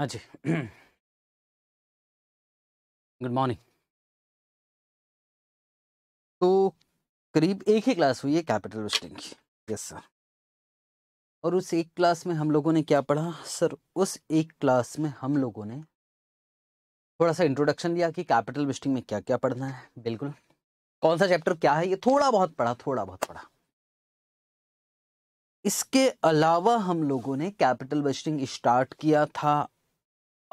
हाँ जी good morning तो करीब एक ही क्लास हुई है कैपिटल रोस्टिंग की यस सर और उस एक क्लास में हम लोगों ने क्या पढ़ा सर उस एक क्लास में हम लोगों ने थोड़ा सा इंट्रोडक्शन लिया कि कैपिटल विस्टिंग में क्या क्या पढ़ना है बिल्कुल कौन सा चैप्टर क्या है ये थोड़ा बहुत पढ़ा थोड़ा बहुत पढ़ा इसके अलावा हम लोगों ने कैपिटल विस्टिंग स्टार्ट किया था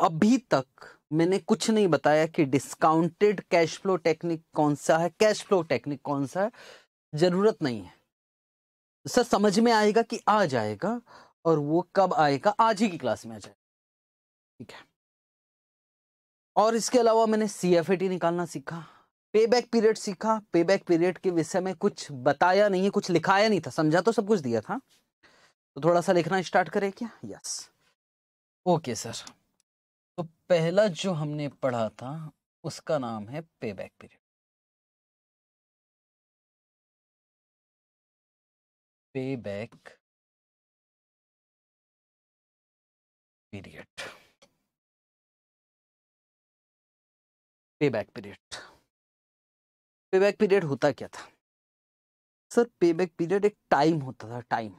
अभी तक मैंने कुछ नहीं बताया कि डिस्काउंटेड कैश फ्लो टेक्निक कौन सा है कैश फ्लो टेक्निक कौन सा है जरूरत नहीं है सर समझ में आएगा कि आ जाएगा और वो कब आएगा आज ही की क्लास में आ जाएगा ठीक है और इसके अलावा मैंने सी एफ ए टी निकालना सीखा पे बैक पीरियड सीखा पे बैक पीरियड के विषय में कुछ बताया नहीं है कुछ लिखाया नहीं था समझा तो सब कुछ दिया था तो थोड़ा सा लिखना स्टार्ट करें क्या यस ओके सर तो पहला जो हमने पढ़ा था उसका नाम है पे बैक पीरियड पे बैक पीरियड पे बैक पीरियड पे बैक पीरियड होता क्या था सर पे बैक पीरियड एक टाइम होता था टाइम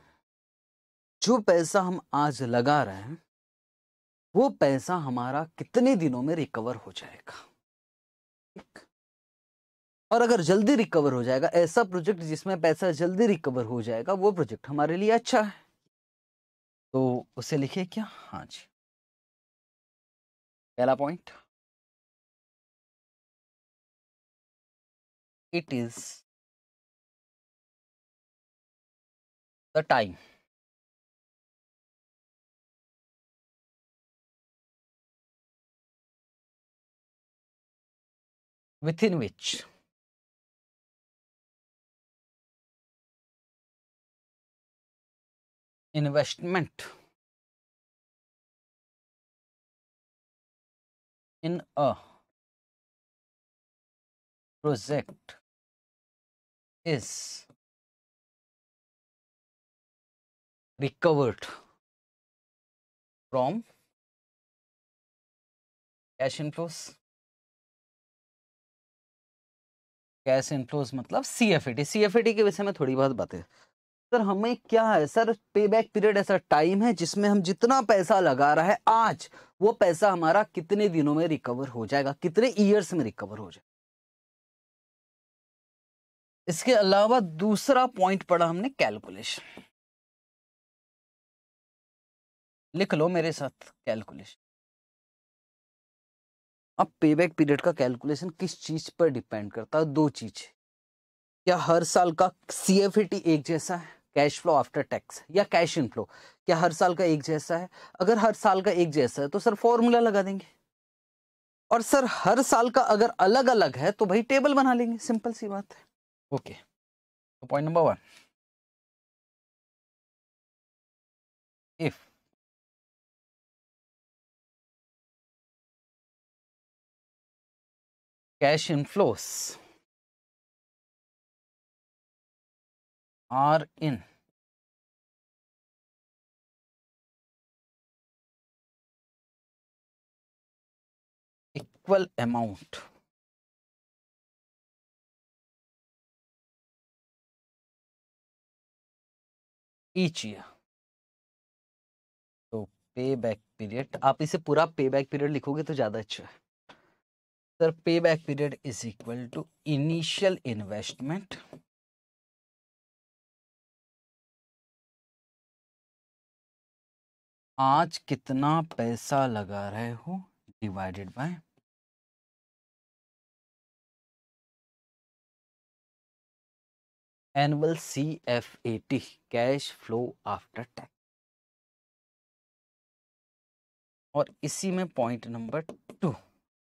जो पैसा हम आज लगा रहे हैं वो पैसा हमारा कितने दिनों में रिकवर हो जाएगा और अगर जल्दी रिकवर हो जाएगा ऐसा प्रोजेक्ट जिसमें पैसा जल्दी रिकवर हो जाएगा वो प्रोजेक्ट हमारे लिए अच्छा है तो उसे लिखिए क्या हाँ जी पहला point it is the time within which investment in a project is recovered from cash inflows cash inflows मतलब सी एफ सी एफ के विषय में थोड़ी बहुत बातें सर हमें क्या है सर पे बैक पीरियड ऐसा टाइम है जिसमें हम जितना पैसा लगा रहा है आज वो पैसा हमारा कितने दिनों में रिकवर हो जाएगा कितने ईयर्स में रिकवर हो जाएगा इसके अलावा दूसरा पॉइंट पढ़ा हमने कैलकुलेशन लिख लो मेरे साथ कैलकुलेशन अब बैक पीरियड का कैलकुलेशन किस चीज पर डिपेंड करता है दो चीज क्या हर साल का सी एक जैसा है कैश फ्लो आफ्टर टैक्स या कैश इनफ्लो क्या हर साल का एक जैसा है अगर हर साल का एक जैसा है तो सर फॉर्मूला लगा देंगे और सर हर साल का अगर अलग अलग है तो भाई टेबल बना लेंगे सिंपल सी बात है okay point number one if cash inflows are in equal amount each year तो पे बैक पीरियड आप इसे पूरा पे बैक पीरियड लिखोगे तो ज़्यादा अच्छा है पे back period is equal to initial investment आज कितना पैसा लगा रहे हो divided by annual C F A T cash flow after tax और इसी में पॉइंट नंबर टू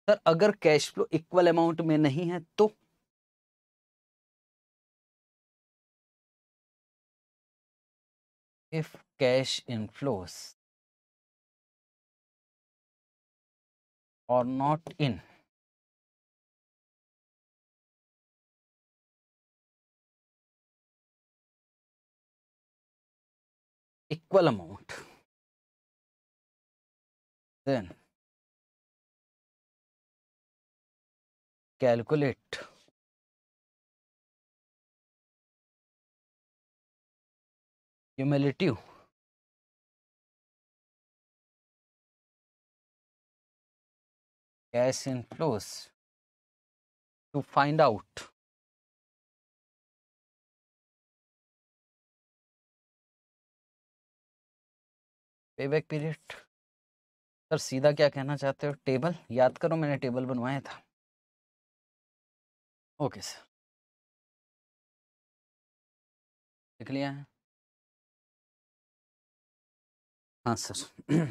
सर अगर कैश फ्लो इक्वल अमाउंट में नहीं है तो if cash inflows are not in equal amount then calculate cumulative cash inflows to find out पे back period sir सीधा क्या कहना चाहते हो टेबल याद करो मैंने टेबल बनवाया था ओके सर लिख लिया है हाँ सर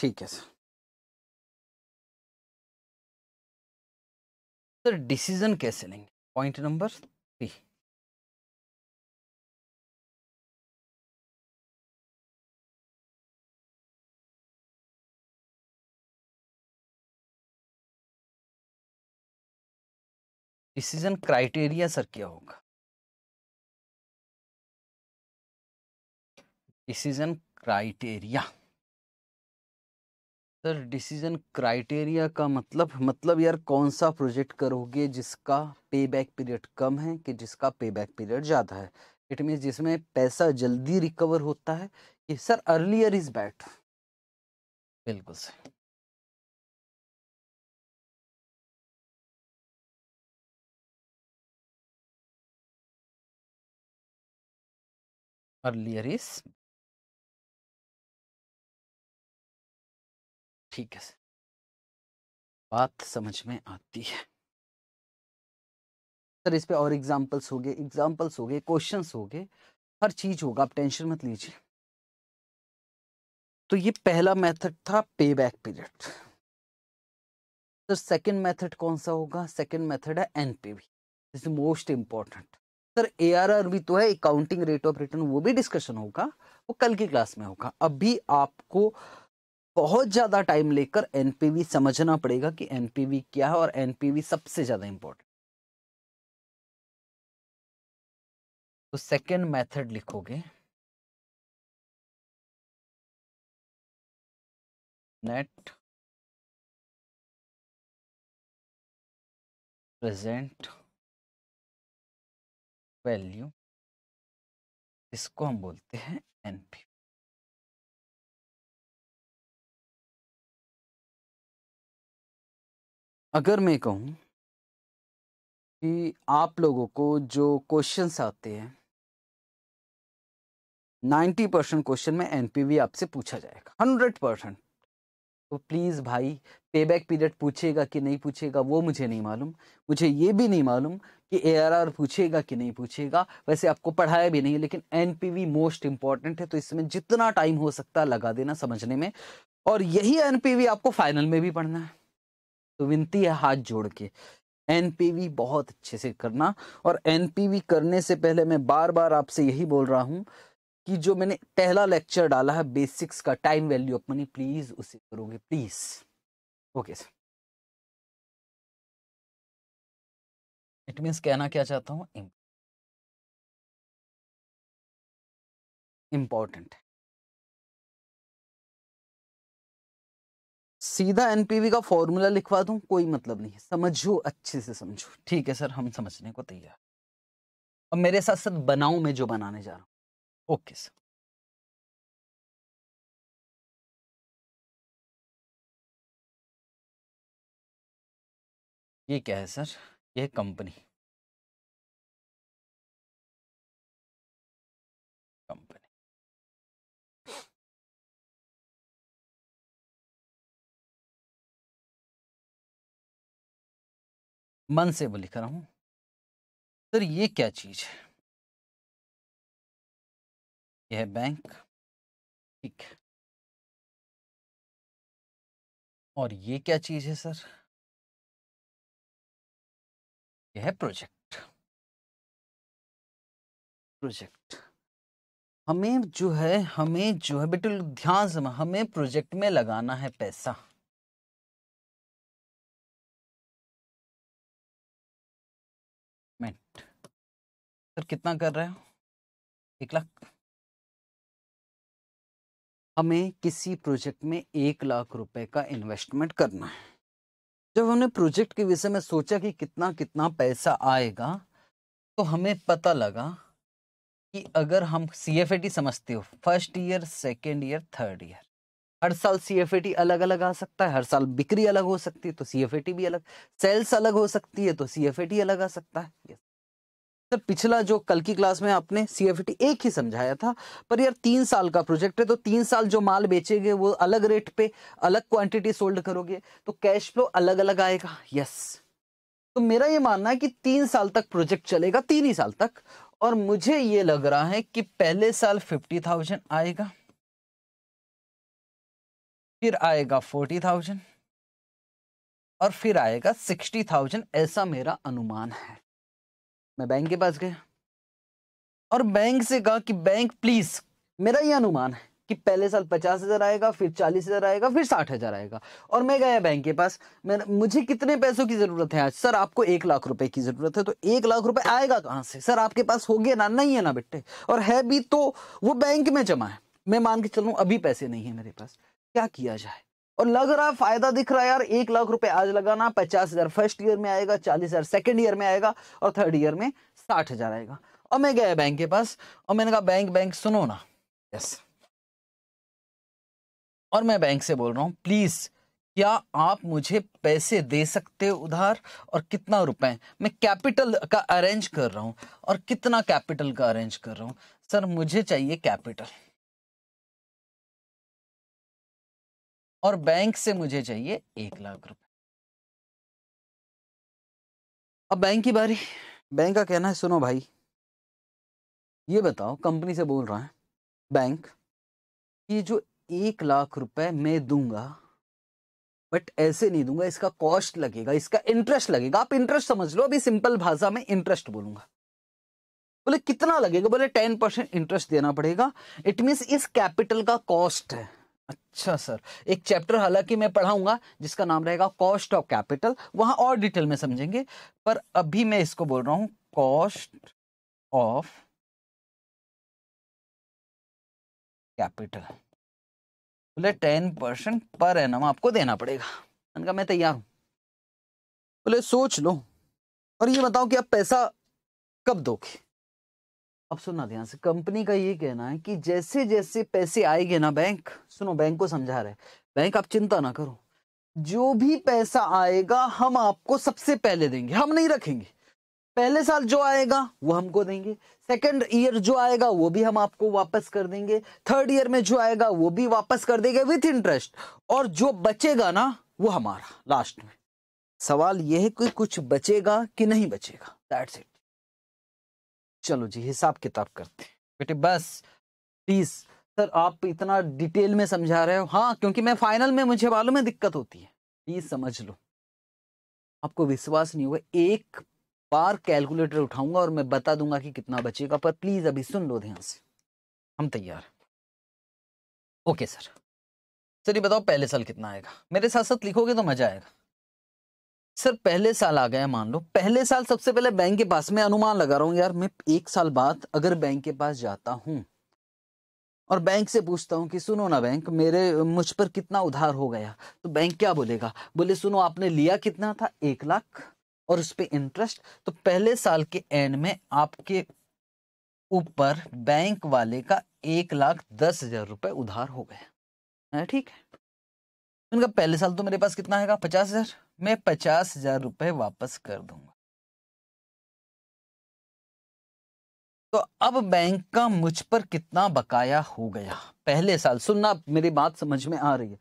ठीक है सर सर डिसीजन कैसे लेंगे point number decision criteria sir क्या होगा decision criteria sir decision criteria का मतलब मतलब यार कौन सा प्रोजेक्ट करोगे जिसका पे बैक पीरियड कम है कि जिसका पे बैक पीरियड ज़्यादा है इट मीन जिसमें पैसा जल्दी रिकवर होता है कि सर अर्लियर इज बैट बिल्कुल सर अर्लियर इज ठीक है बात समझ में आती है सर इस पे और एग्जांपल्स हो गए एग्जाम्पल्स हो गए क्वेश्चंस हो गए हर चीज होगा आप टेंशन मत लीजिए तो ये पहला मेथड था पे back period sir second method कौन सा होगा सेकंड मेथड है NPV is most important sir ARR भी तो है अकाउंटिंग रेट ऑफ रिटर्न वो भी डिस्कशन होगा वो कल की क्लास में होगा अभी आपको बहुत ज़्यादा टाइम लेकर एनपीवी समझना पड़ेगा कि एनपीवी क्या है और एनपीवी सबसे ज़्यादा इंपॉर्टेंट तो सेकेंड मेथड लिखोगे नेट प्रेजेंट वैल्यू इसको हम बोलते हैं एन पी अगर मैं कहूँ कि आप लोगों को जो क्वेश्चंस आते हैं नाइन्टी परसेंट क्वेश्चन में एनपीवी आपसे पूछा जाएगा हंड्रेड परसेंट तो प्लीज़ भाई पे बैक पीरियड पूछेगा कि नहीं पूछेगा वो मुझे नहीं मालूम मुझे ये भी नहीं मालूम कि ए पूछेगा कि नहीं पूछेगा वैसे आपको पढ़ाया भी नहीं लेकिन एनपीवी मोस्ट इंपॉर्टेंट है तो इसमें जितना टाइम हो सकता है लगा देना समझने में और यही एनपीवी आपको फाइनल में भी पढ़ना है तो विनती है हाथ जोड़ के एनपीवी बहुत अच्छे से करना और एनपीवी करने से पहले मैं बार बार आपसे यही बोल रहा हूँ कि जो मैंने पहला लेक्चर डाला है बेसिक्स का time value of money please उसे करोगे please okay sir it means कहना क्या चाहता हूँ इम्पॉर्टेंट सीधा एनपीवी का फॉर्मूला लिखवा दूं कोई मतलब नहीं है समझो अच्छे से समझो ठीक है सर हम समझने को तैयार अब मेरे साथ साथ बनाऊं मैं जो बनाने जा रहा हूं ओके सर ये क्या है सर यह कंपनी कंपनी मन से वो लिख रहा हूं सर ये क्या चीज है यह है बैंक ठीक और ये क्या चीज है सर यह है प्रोजेक्ट प्रोजेक्ट हमें जो है हमें जो है बेटे ध्यान से हमें प्रोजेक्ट में लगाना है पैसा सर कितना कर रहे हो एक लाख हमें किसी प्रोजेक्ट में एक लाख रुपए का इन्वेस्टमेंट करना है जब हमने प्रोजेक्ट के विषय में सोचा कि कितना कितना पैसा आएगा तो हमें पता लगा कि अगर हम सी एफ समझते हो first year second year third year हर साल सी एफ अलग अलग आ सकता है हर साल बिक्री अलग हो सकती है तो सी एफ भी अलग सेल्स अलग हो सकती है तो सी एफ अलग आ सकता है सर तो पिछला जो कल की क्लास में आपने सी एफ टी एक ही समझाया था पर यार तीन साल का प्रोजेक्ट है तो तीन साल जो माल बेचेंगे वो अलग रेट पे अलग क्वांटिटी सोल्ड करोगे तो कैश फ्लो अलग अलग आएगा यस तो मेरा ये मानना है कि तीन साल तक प्रोजेक्ट चलेगा तीन ही साल तक और मुझे ये लग रहा है कि पहले साल फिफ्टी थाउजेंड आएगा फिर आएगा फोर्टी थाउजेंड और फिर आएगा सिक्सटी थाउजेंड ऐसा मेरा अनुमान है मैं बैंक के पास गया और बैंक से कहा कि बैंक प्लीज मेरा ये अनुमान है कि पहले साल पचास हज़ार आएगा फिर चालीस हज़ार आएगा फिर साठ हज़ार आएगा और मैं गया बैंक के पास मैं मुझे कितने पैसों की ज़रूरत है आज सर आपको एक लाख रुपए की ज़रूरत है तो एक लाख रुपए आएगा कहां से सर आपके पास हो गया ना नहीं है ना बेटे और है भी तो वो बैंक में जमा है मैं मान के चलू अभी पैसे नहीं है मेरे पास क्या किया जाए और लग रहा फायदा दिख रहा है यार एक लाख रुपए आज लगाना पचास हजार फर्स्ट ईयर में आएगा चालीस हजार सेकेंड ईयर में आएगा और थर्ड ईयर में साठ हजार आएगा और मैं गया बैंक के पास और मैंने कहा बैंक बैंक सुनो ना यस और मैं बैंक से बोल रहा हूँ प्लीज क्या आप मुझे पैसे दे सकते हो उधार और कितना रुपए मैं कैपिटल का अरेंज कर रहा हूँ और कितना कैपिटल का अरेंज कर रहा हूँ सर मुझे चाहिए कैपिटल और बैंक से मुझे चाहिए एक लाख रुपए अब बैंक की बारी बैंक का कहना है सुनो भाई ये बताओ कंपनी से बोल रहा है बैंक ये जो एक लाख रुपए मैं दूंगा बट ऐसे नहीं दूंगा इसका कॉस्ट लगेगा इसका इंटरेस्ट लगेगा आप इंटरेस्ट समझ लो अभी सिंपल भाषा में इंटरेस्ट बोलूंगा बोले कितना लगेगा बोले टेन परसेंट इंटरेस्ट देना पड़ेगा इट मीन इस कैपिटल का कॉस्ट है अच्छा सर एक चैप्टर हालांकि मैं पढ़ाऊंगा जिसका नाम रहेगा कॉस्ट ऑफ कैपिटल वहां और डिटेल में समझेंगे पर अभी मैं इसको बोल रहा हूं कॉस्ट ऑफ कैपिटल बोले टेन परसेंट पर एन एम आपको देना पड़ेगा मैंने मैं तैयार हूं बोले सोच लो और ये बताओ कि आप पैसा कब दोगे अब सुनना ध्यान से कंपनी का ये कहना है कि जैसे जैसे पैसे आएंगे ना बैंक सुनो बैंक को समझा रहे बैंक आप चिंता ना करो जो भी पैसा आएगा हम आपको सबसे पहले देंगे हम नहीं रखेंगे पहले साल जो आएगा वो हमको देंगे सेकंड ईयर जो आएगा वो भी हम आपको वापस कर देंगे थर्ड ईयर में जो आएगा वो भी वापस कर देंगे विथ इंटरेस्ट और जो बचेगा ना वो हमारा लास्ट में सवाल यह है कि कुछ बचेगा कि नहीं बचेगा दैट्स इट चलो जी हिसाब किताब करते हैं बेटे बस प्लीज सर आप इतना डिटेल में समझा रहे हो हाँ क्योंकि मैं फाइनल में मुझे वालों में दिक्कत होती है प्लीज समझ लो आपको विश्वास नहीं होगा एक बार कैलकुलेटर उठाऊंगा और मैं बता दूंगा कि कितना बचेगा पर प्लीज अभी सुन लो ध्यान से हम तैयार ओके सर सर ये बताओ पहले साल कितना आएगा मेरे साथ साथ लिखोगे तो मजा आएगा सर पहले साल आ गया मान लो पहले साल सबसे पहले बैंक के पास मैं अनुमान लगा रहा हूँ यार मैं एक साल बाद अगर बैंक के पास जाता हूँ और बैंक से पूछता हूँ कि सुनो ना बैंक मेरे मुझ पर कितना उधार हो गया तो बैंक क्या बोलेगा बोले सुनो आपने लिया कितना था एक लाख और उस पर इंटरेस्ट तो पहले साल के एंड में आपके ऊपर बैंक वाले का एक लाख दस हजार रुपये उधार हो गया ठीक है मैंने कहा पहले साल तो मेरे पास कितना है पचास हजार मैं पचास हजार रुपए वापस कर दूंगा तो अब बैंक का मुझ पर कितना बकाया हो गया पहले साल सुनना मेरी बात समझ में आ रही है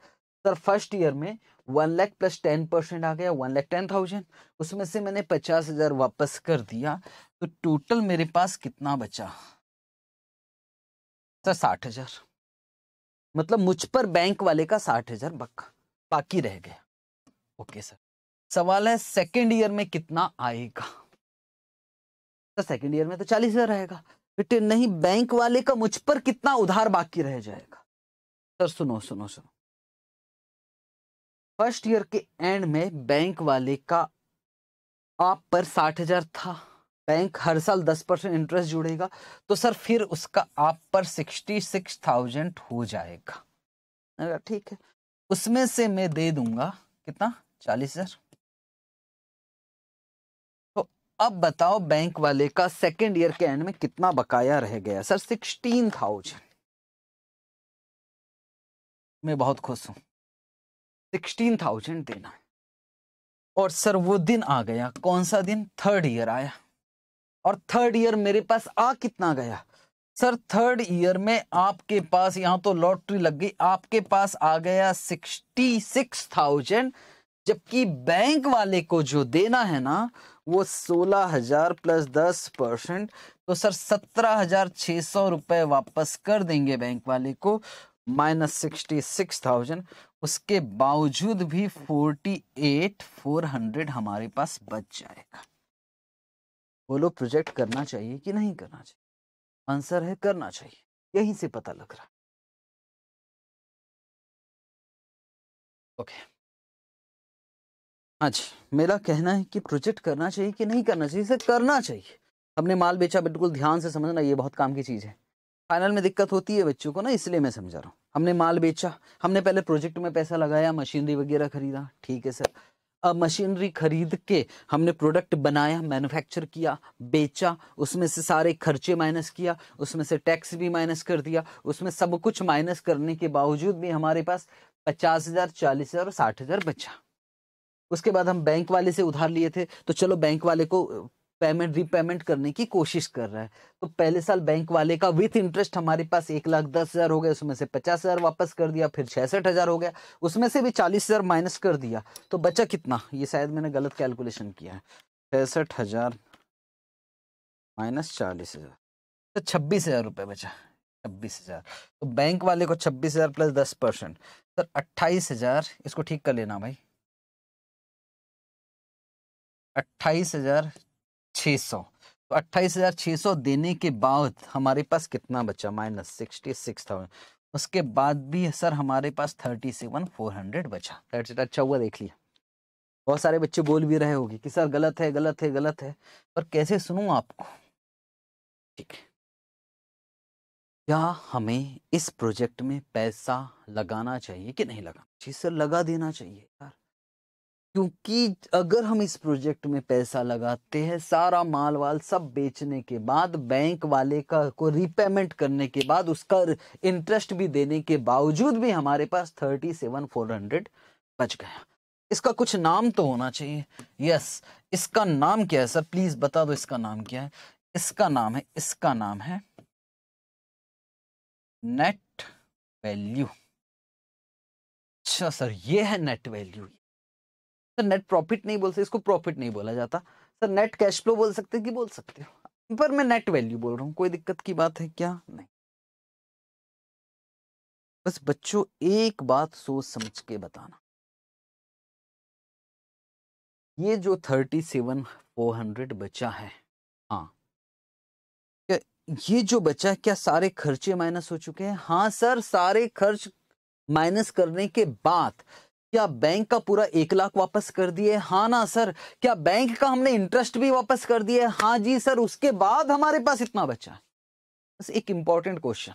सर फर्स्ट ईयर में one lakh plus ten percent आ गया वन लैख टेन थाउजेंड उसमें से मैंने पचास हजार वापस कर दिया तो टोटल मेरे पास कितना बचा सर साठ हजार मतलब मुझ पर बैंक वाले का साठ हजार बका बाकी रह गया ओके सर सवाल है सेकेंड ईयर में कितना आएगा तो सेकंड ईयर में तो चालीस हजार रहेगा बेटे नहीं बैंक वाले का मुझ पर कितना उधार बाकी रह जाएगा सर सुनो सुनो सुनो फर्स्ट ईयर के एंड में बैंक वाले का आप पर साठ हजार था बैंक हर साल दस परसेंट इंटरेस्ट जुड़ेगा तो सर फिर उसका आप पर सिक्सटी सिक्स थाउजेंड हो जाएगा ठीक है उसमें से मैं दे दूंगा कितना चालीस हजार तो अब बताओ बैंक वाले का सेकेंड ईयर के एंड में कितना बकाया रह गया सर सिक्सटीन थाउजेंड मैं बहुत खुश हूं सिक्सटीन थाउजेंड देना और सर वो दिन आ गया कौन सा दिन थर्ड ईयर आया और थर्ड ईयर मेरे पास आ कितना गया सर थर्ड ईयर में आपके पास यहां तो लॉटरी लग गई आपके पास आ गया सिक्सटी सिक्स थाउजेंड जबकि बैंक वाले को जो देना है ना वो सोलह हजार प्लस दस परसेंट तो सर सत्रह हजार छह सौ रुपए वापस कर देंगे बैंक वाले को माइनस सिक्सटी सिक्स थाउजेंड उसके बावजूद भी फोर्टी एट फोर हंड्रेड हमारे पास बच जाएगा बोलो प्रोजेक्ट करना चाहिए कि नहीं करना चाहिए आंसर है करना चाहिए यहीं से पता लग रहा ओके okay. मेरा कहना है कि प्रोजेक्ट करना चाहिए कि नहीं करना चाहिए इसे करना चाहिए हमने माल बेचा बिल्कुल ध्यान से समझना ये बहुत काम की चीज़ है फाइनल में दिक्कत होती है बच्चों को ना इसलिए मैं समझा रहा हूँ हमने माल बेचा हमने पहले प्रोजेक्ट में पैसा लगाया मशीनरी वगैरह खरीदा ठीक है सर मशीनरी खरीद के हमने प्रोडक्ट बनाया मैन्युफैक्चर किया बेचा उसमें से सारे खर्चे माइनस किया उसमें से टैक्स भी माइनस कर दिया उसमें सब कुछ माइनस करने के बावजूद भी हमारे पास पचास हज़ार चालीस हज़ार और साठ हज़ार बचा उसके बाद हम बैंक वाले से उधार लिए थे तो चलो बैंक वाले को पेमेंट रीपेमेंट करने की कोशिश कर रहा है तो पहले साल बैंक वाले का विथ इंटरेस्ट हमारे पास एक लाख दस हज़ार हो गया उसमें से पचास हज़ार वापस कर दिया फिर छियासठ हज़ार हो गया उसमें से भी चालीस हज़ार माइनस कर दिया तो बचा कितना ये शायद मैंने गलत कैलकुलेशन किया है छसठ हज़ार माइनस चालीस हज़ार तो छब्बीस हज़ार रुपये बचा छब्बीस हज़ार तो बैंक वाले को छब्बीस हज़ार प्लस दस परसेंट सर अट्ठाईस हज़ार इसको ठीक कर लेना भाई अट्ठाईस हज़ार छः तो अट्ठाईस देने के बाद हमारे पास कितना बचा माइनस सिक्सटी सिक्स उसके बाद भी सर हमारे पास थर्टी सेवन फोर हंड्रेड बचा डेट्स अच्छा हुआ देख लिया बहुत सारे बच्चे बोल भी रहे होंगे कि सर गलत है गलत है गलत है पर कैसे सुनूं आपको ठीक है क्या हमें इस प्रोजेक्ट में पैसा लगाना चाहिए कि नहीं लगाना चाहिए सर लगा देना चाहिए यार क्योंकि अगर हम इस प्रोजेक्ट में पैसा लगाते हैं सारा माल वाल सब बेचने के बाद बैंक वाले का को रिपेमेंट करने के बाद उसका इंटरेस्ट भी देने के बावजूद भी हमारे पास थर्टी सेवन फोर हंड्रेड बच गया इसका कुछ नाम तो होना चाहिए यस इसका नाम क्या है सर प्लीज बता दो इसका नाम क्या है इसका नाम है इसका नाम है नेट वैल्यू अच्छा सर ये है net value sir net profit नहीं बोल सकते इसको प्रॉफिट नहीं बोला जाता सर नेट कैश फ्लो बोल सकते कि बोल सकते हो पर मैं नेट वैल्यू बोल रहा हूँ कोई दिक्कत की बात है क्या नहीं बस बच्चों एक बात सोच समझ के बताना ये जो थर्टी सेवन फोर हंड्रेड बचा है हाँ क्या ये जो बचा क्या सारे खर्चे माइनस हो चुके हैं हाँ सर सारे खर्च माइनस करने के बाद क्या बैंक का पूरा एक लाख वापस कर दिए हाँ ना सर क्या बैंक का हमने इंटरेस्ट भी वापस कर दिए हाँ जी सर उसके बाद हमारे पास इतना बचा बस एक इंपॉर्टेंट क्वेश्चन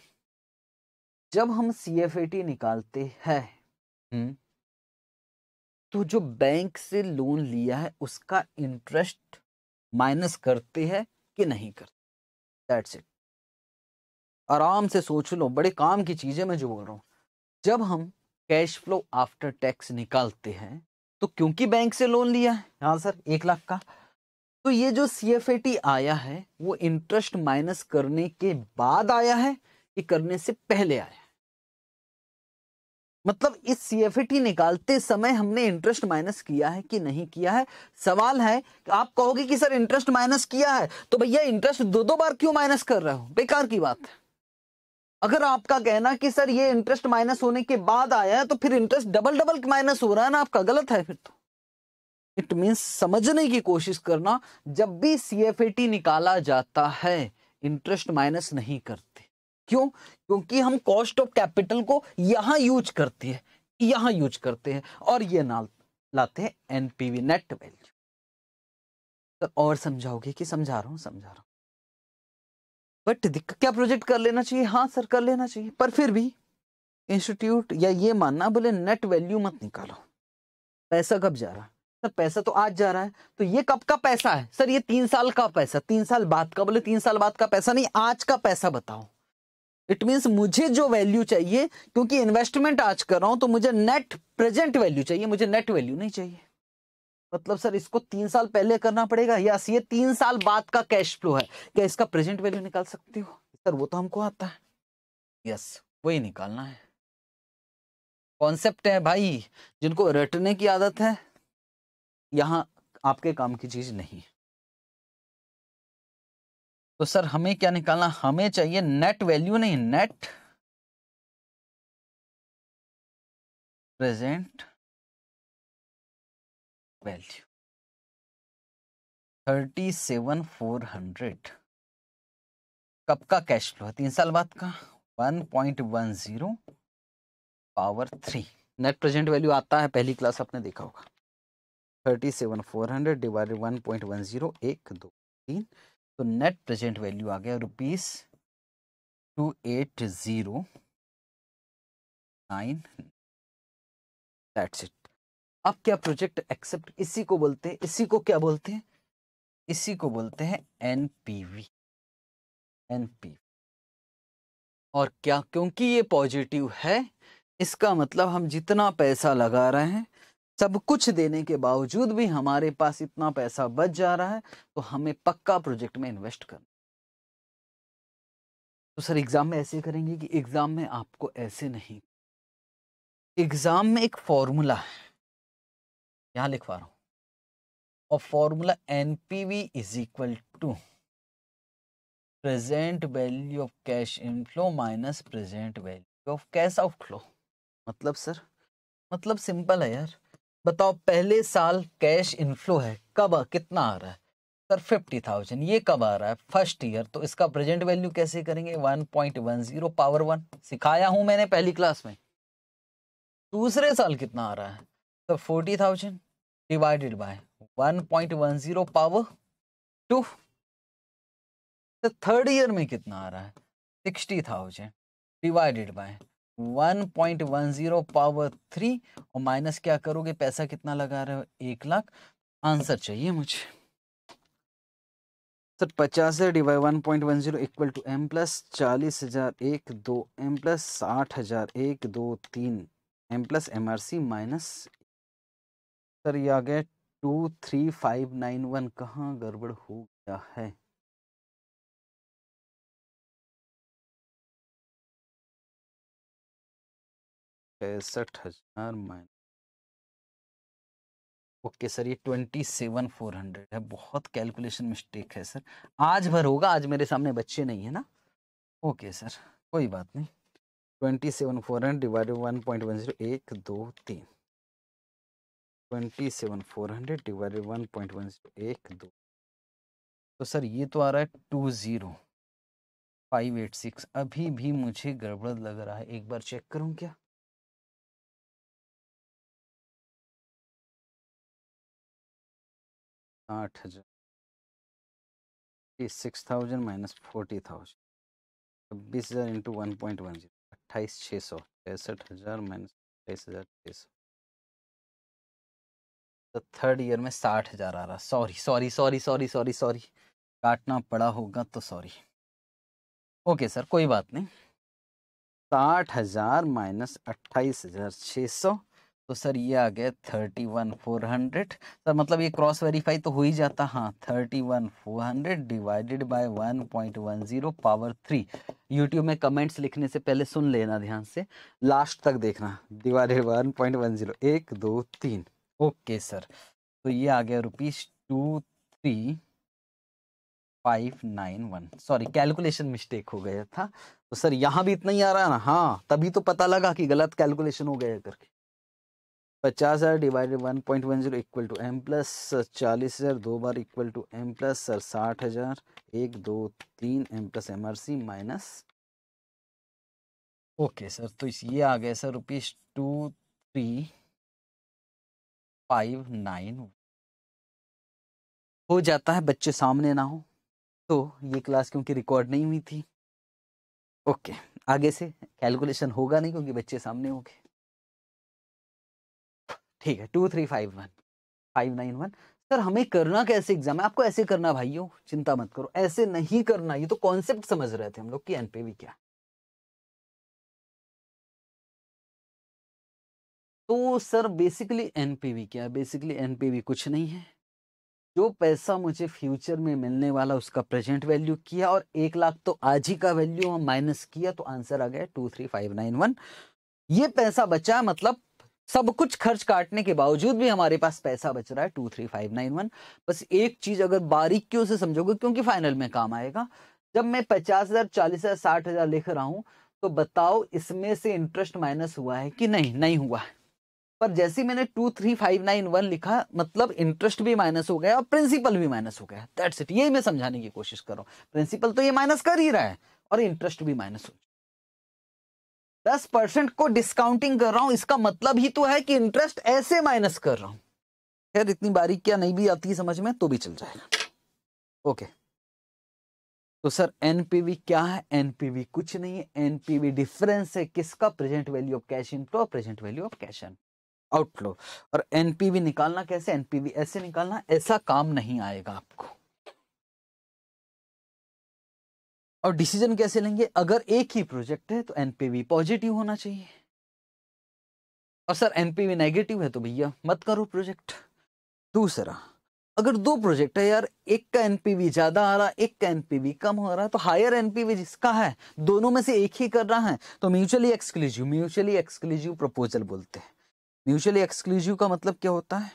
जब हम सी निकालते हैं हम्म, तो जो बैंक से लोन लिया है उसका इंटरेस्ट माइनस करते हैं कि नहीं करते दैट्स इट आराम से सोच लो बड़े काम की चीजें मैं जो बोल रहा हूं जब हम कैश फ्लो आफ्टर टैक्स निकालते हैं तो क्योंकि बैंक से लोन लिया है हाँ सर एक लाख का तो ये जो सी आया है वो इंटरेस्ट माइनस करने के बाद आया है कि करने से पहले आया है मतलब इस सी निकालते समय हमने इंटरेस्ट माइनस किया है कि नहीं किया है सवाल है कि आप कहोगे कि सर इंटरेस्ट माइनस किया है तो भैया इंटरेस्ट दो दो बार क्यों माइनस कर रहे हो बेकार की बात है अगर आपका कहना कि सर ये इंटरेस्ट माइनस होने के बाद आया है तो फिर इंटरेस्ट डबल डबल माइनस हो रहा है ना आपका गलत है फिर तो इट मीन समझने की कोशिश करना जब भी सी निकाला जाता है इंटरेस्ट माइनस नहीं करते क्यों क्योंकि हम कॉस्ट ऑफ कैपिटल को यहां यूज करते हैं यहां यूज करते हैं और ये नाल लाते हैं एनपीवी नेट वैल्यू और समझाओगे कि समझा रहा हूं समझा रहा हूं बट क्या प्रोजेक्ट कर लेना चाहिए हाँ सर कर लेना चाहिए पर फिर भी इंस्टीट्यूट या ये मानना बोले नेट वैल्यू मत निकालो पैसा कब जा रहा है सर पैसा तो आज जा रहा है तो ये कब का पैसा है सर ये तीन साल का पैसा तीन साल बाद का बोले तीन साल बाद का पैसा नहीं आज का पैसा बताओ इट मीन्स मुझे जो वैल्यू चाहिए क्योंकि इन्वेस्टमेंट आज कर रहा हूं तो मुझे नेट प्रेजेंट वैल्यू चाहिए मुझे नेट वैल्यू नहीं चाहिए मतलब सर इसको तीन साल पहले करना पड़ेगा या ये तीन साल बाद का कैश फ्लो है क्या इसका प्रेजेंट वैल्यू निकाल सकती हो सर वो तो हमको आता है यस वही निकालना है कॉन्सेप्ट है भाई जिनको रटने की आदत है यहां आपके काम की चीज नहीं है तो सर हमें क्या निकालना हमें चाहिए नेट वैल्यू नहीं net present value thirty seven four hundred कब का कैश फ्लो है तीन साल बाद का one one point zero power three net present value आता है पहली क्लास आपने देखा होगा thirty seven four hundred divided one point one zero एक दो तीन तो नेट प्रेजेंट वैल्यू आ गया rupees two eight zero nine that's it अब क्या प्रोजेक्ट एक्सेप्ट इसी को बोलते हैं इसी को क्या बोलते हैं इसी को बोलते हैं एनपीवी एनपी और क्या क्योंकि ये पॉजिटिव है इसका मतलब हम जितना पैसा लगा रहे हैं सब कुछ देने के बावजूद भी हमारे पास इतना पैसा बच जा रहा है तो हमें पक्का प्रोजेक्ट में इन्वेस्ट करना तो सर एग्जाम में ऐसे करेंगे कि एग्जाम में आपको ऐसे नहीं एग्जाम में एक फॉर्मूला है यहाँ लिखवा रहा हूं और formula N P V is equal to present value of cash inflow minus present value of cash outflow मतलब सर मतलब सिंपल है यार बताओ पहले साल कैश इनफ्लो है कब कितना आ रहा है सर फिफ्टी थाउजेंड ये कब आ रहा है फर्स्ट ईयर तो इसका प्रेजेंट वैल्यू कैसे करेंगे one point one zero power one सिखाया हूं मैंने पहली क्लास में दूसरे साल कितना आ रहा है sir forty thousand divided by 1.10 power two तो थर्ड ईयर में कितना आ रहा है sixty thousand divided by 1.10 power three और माइनस क्या करोगे पैसा कितना लगा रहे हो एक लाख आंसर चाहिए मुझे सर पचास हज़ार divide one point one zero equal to M plus चालीस हज़ार एक दो एम प्लस साठ हज़ार एक दो तीन M plus M R C minus sir ये आ गया two three five nine one कहाँ गड़बड़ हो गया है पैंसठ हजार माइनस ओके सर ये ट्वेंटी सेवन फोर हंड्रेड है बहुत कैलकुलेशन मिस्टेक है सर आज भर होगा आज मेरे सामने बच्चे नहीं है ना ओके सर कोई बात नहीं twenty seven four hundred divided one point one zero एक दो तीन twenty seven four hundred divided one point one एक दो तो सर ये तो आ रहा है two zero five eight six अभी भी मुझे गड़बड़ लग रहा है एक बार चेक करूं क्या आठ हजार six thousand minus forty thousand छब्बीस हज़ार into one point one zero अट्ठाईस छः सौ पैंसठ हज़ार माइनस अट्ठाईस हज़ार छः सौ तो थर्ड ईयर में साठ हज़ार आ रहा sorry sorry sorry sorry sorry sorry काटना पड़ा होगा तो सॉरी ओके सर कोई बात नहीं साठ हज़ार माइनस अट्ठाईस हज़ार छः सौ तो सर ये आ गया thirty one four hundred sir मतलब ये क्रॉस वेरीफाई तो हो ही जाता हाँ thirty one four hundred divided by one point one zero power three YouTube में कमेंट्स लिखने से पहले सुन लेना ध्यान से लास्ट तक देखना divided one point one zero एक दो तीन ओके सर तो ये आ गया rupees two three five nine one sorry calculation mistake हो गया था तो सर यहाँ भी इतना ही आ रहा है ना हाँ तभी तो पता लगा कि गलत कैलकुलेशन हो गया करके पचास हज़ार divided one point one zero equal to M plus चालीस हज़ार दो बार equal to M plus sir साठ हज़ार एक दो तीन M plus M R C minus okay sir तो ये आ गया sir rupees two three five nine हो जाता है बच्चे सामने ना हो तो ये क्लास क्योंकि रिकॉर्ड नहीं हुई थी ओके आगे से कैलकुलेशन होगा नहीं क्योंकि बच्चे सामने होंगे ठीक है two three five one five nine one sir हमें करना कैसे एग्जाम है आपको ऐसे करना भाइयों चिंता मत करो ऐसे नहीं करना ये तो कॉन्सेप्ट समझ रहे थे हम लोग की एनपीवी क्या तो सर बेसिकली एनपीवी क्या है बेसिकली एनपीवी कुछ नहीं है जो पैसा मुझे फ्यूचर में मिलने वाला उसका प्रेजेंट वैल्यू किया और एक लाख तो आज ही का वैल्यू हम माइनस किया तो आंसर आ गया two three five nine one ये पैसा बचा मतलब सब कुछ खर्च काटने के बावजूद भी हमारे पास पैसा बच रहा है two three five nine one बस एक चीज अगर बारीकियों से समझोगे क्योंकि फाइनल में काम आएगा जब मैं पचास हजार चालीस हजार साठ हजार लिख रहा हूं तो बताओ इसमें से इंटरेस्ट माइनस हुआ है कि नहीं नहीं हुआ है पर जैसे मैंने two three five nine one लिखा मतलब इंटरेस्ट भी माइनस हो गया और प्रिंसिपल भी माइनस हो गया दैट्स इट यही मैं समझाने की कोशिश कर रहा हूँ प्रिंसिपल तो ये माइनस कर ही रहा है और इंटरेस्ट भी माइनस हो दस परसेंट को डिस्काउंटिंग कर रहा हूं इसका मतलब ही तो है कि इंटरेस्ट ऐसे माइनस कर रहा हूं खैर इतनी क्या नहीं भी आती समझ में तो भी चल जाएगा ओके तो सर एनपीवी क्या है एनपीवी कुछ नहीं है एनपीवी डिफरेंस है किसका present value of cash inflow और present value of cash in outflow और एनपीवी निकालना कैसे एनपीवी ऐसे निकालना ऐसा काम नहीं आएगा आपको और डिसीजन कैसे लेंगे अगर एक ही प्रोजेक्ट है तो एनपीवी पॉजिटिव होना चाहिए और सर एनपीवी नेगेटिव है तो भैया मत करो प्रोजेक्ट दूसरा अगर दो प्रोजेक्ट है यार एक का एनपीवी ज्यादा आ रहा एक का एनपीवी कम हो रहा है तो हायर एनपीवी जिसका है दोनों में से एक ही कर रहा है तो mutually exclusive mutually exclusive proposal बोलते हैं म्यूचुअली एक्सक्लूसिव का मतलब क्या होता है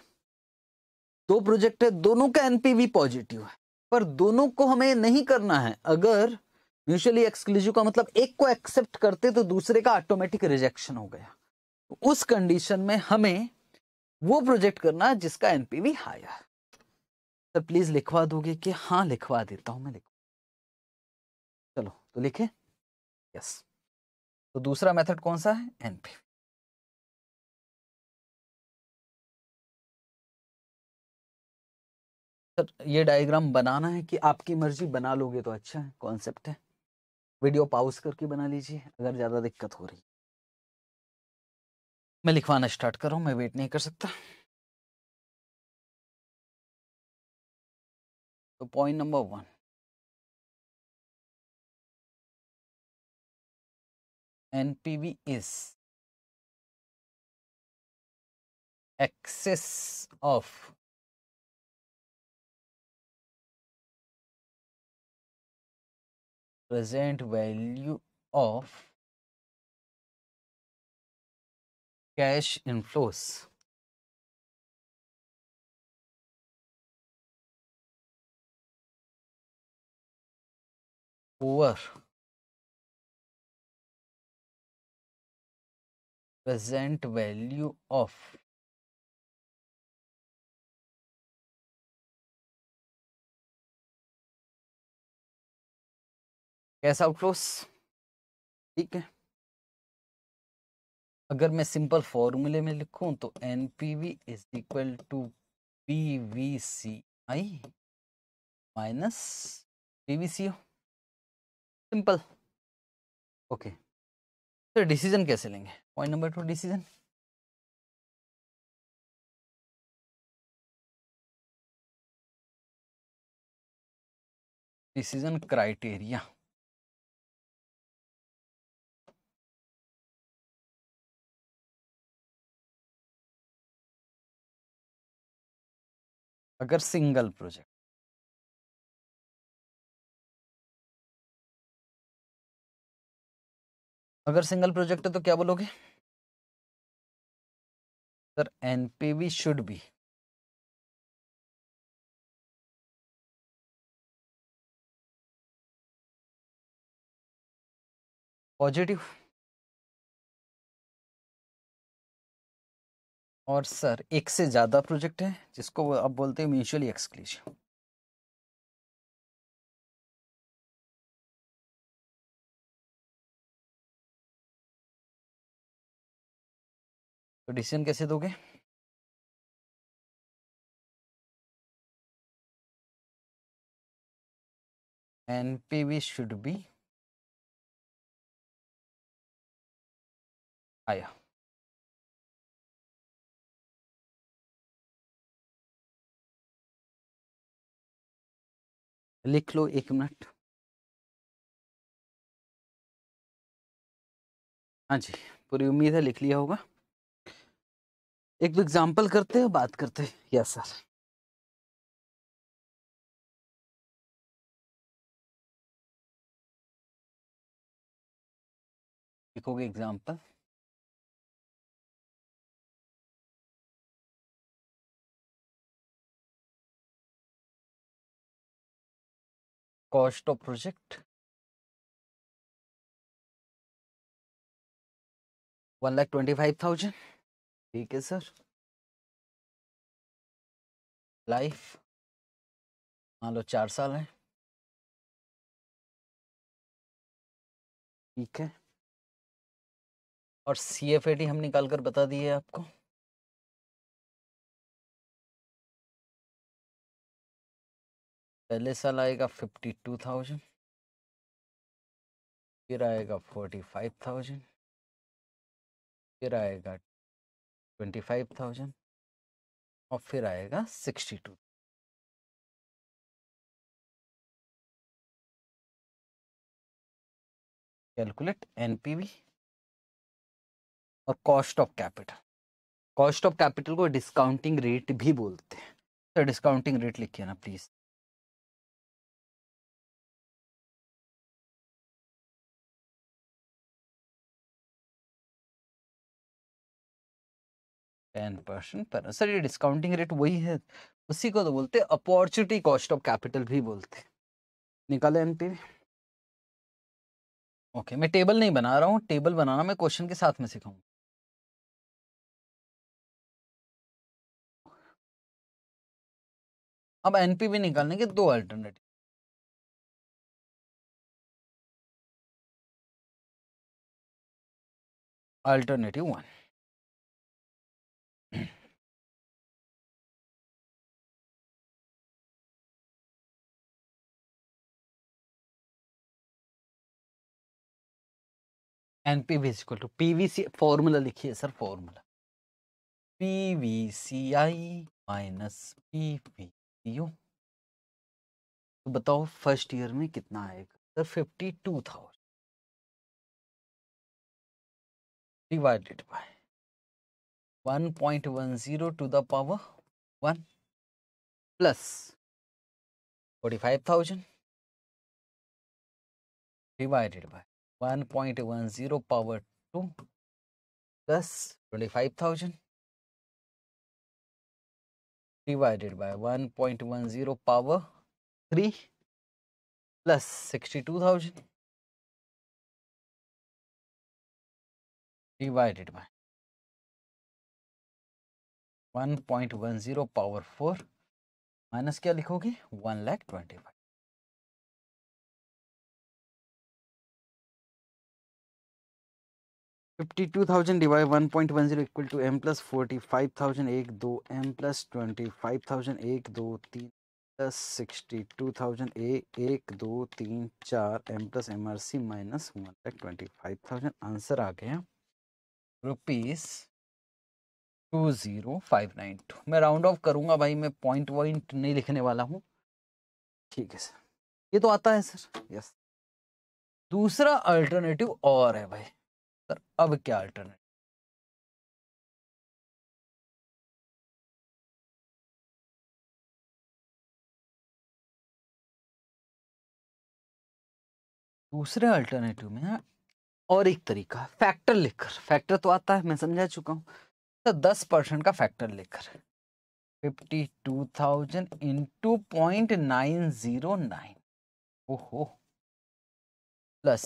दो प्रोजेक्ट है दोनों का एनपीवी पॉजिटिव है पर दोनों को हमें नहीं करना है अगर म्यूचुअली एक्सक्लूसिव का मतलब एक को एक्सेप्ट करते तो दूसरे का ऑटोमेटिक रिजेक्शन हो गया तो उस कंडीशन में हमें वो प्रोजेक्ट करना है जिसका एनपीवी हाई है सर प्लीज लिखवा दोगे कि हाँ लिखवा देता हूं मैं लिखवा चलो तो लिखे यस तो दूसरा मेथड कौन सा है एनपीवी सर तो ये डायग्राम बनाना है कि आपकी मर्जी बना लोगे तो अच्छा है कॉन्सेप्ट है वीडियो पाउज करके बना लीजिए अगर ज़्यादा दिक्कत हो रही मैं लिखवाना स्टार्ट कर रहा हूँ मैं वेट नहीं कर सकता तो point number one V is excess of present value of cash inflows. over present value of cash outflows ठीक है अगर मैं सिंपल फॉर्मूले में लिखूं तो N P V is equal to P V C I minus P V C O simple okay sir तो decision कैसे लेंगे point number two decision decision criteria अगर सिंगल प्रोजेक्ट अगर सिंगल प्रोजेक्ट है तो क्या बोलोगे sir NPV should be positive और सर एक से ज़्यादा प्रोजेक्ट है जिसको आप बोलते हैं म्यूचुअली एक्सक्लूसिव तो डिसीजन कैसे दोगे N P V should be आया लिख लो एक मिनट हाँ जी पूरी उम्मीद है लिख लिया होगा एक दो एग्जाम्पल करते हैं बात करते हैं यस सर लिखोगे example cost of project 1 lakh 25000 ठीक है सर लाइफ मान लो चार साल है ठीक है और सी एफ ए डी हम निकाल कर बता दिए आपको पहले साल आएगा फिफ्टी टू थाउजेंड फिर आएगा फोर्टी फाइव थाउजेंड फिर आएगा ट्वेंटी फाइव थाउजेंड और फिर आएगा सिक्सटी टू कैलकुलेट एनपीवी और cost of capital cost of capital को डिस्काउंटिंग रेट भी बोलते हैं तो डिस्काउंटिंग रेट लिखिए ना प्लीज़ टेन परसेंट पर सर ये डिस्काउंटिंग रेट वही है उसी को तो बोलते अपॉर्चुनिटी कॉस्ट ऑफ कैपिटल भी बोलते निकाले एन पी ओके मैं टेबल नहीं बना रहा हूँ टेबल बनाना मैं क्वेश्चन के साथ में सिखाऊंगा अब एनपीवी निकालने के दो alternative alternative one N P V equal to P V C formula लिखिए sir formula P V C I minus P V U तो बताओ फर्स्ट ईयर में कितना आएगा sir fifty two thousand divided by one point one zero to the power one plus forty five thousand divided by 1.10 power 2 plus 25,000 divided by 1.10 power 3 plus 62,000 divided by 1.10 power 4 minus क्या लिखोगे one lakh twenty five fifty two thousand divide one point one zero equal to M plus forty five thousand एक दो M plus twenty five thousand एक दो तीन plus sixty two thousand A एक दो तीन चार M plus M R C minus one twenty five thousand answer आ गया rupees two zero five nine two मैं राउंड ऑफ करूँगा भाई मैं पॉइंट वॉइंट नहीं लिखने वाला हूँ ठीक है सर ये तो आता है सर यस दूसरा अल्टरनेटिव और है भाई सर अब क्या अल्टरनेट दूसरे अल्टरनेटिव में और एक तरीका फैक्टर लिखकर फैक्टर तो आता है मैं समझा चुका हूँ तो दस परसेंट का फैक्टर लिखकर fifty two thousand into point nine zero nine ओहो plus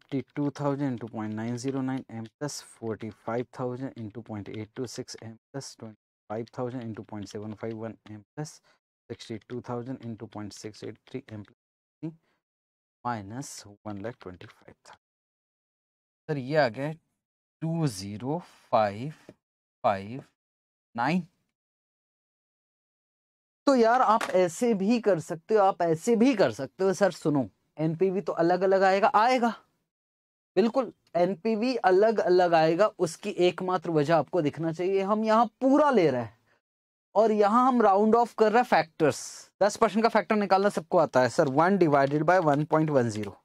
52,000 into 0.909 one lakh twenty five sir ये आ गया two zero five five nine तो यार आप ऐसे भी कर सकते हो आप ऐसे भी कर सकते हो सर सुनो एनपीवी तो अलग अलग आएगा आएगा बिल्कुल एनपीवी अलग अलग आएगा उसकी एकमात्र वजह आपको दिखना चाहिए हम यहाँ पूरा ले रहे हैं और यहाँ हम राउंड ऑफ कर रहे हैं फैक्टर्स दस परसेंट का फैक्टर निकालना सबको आता है sir one divided by one point one zero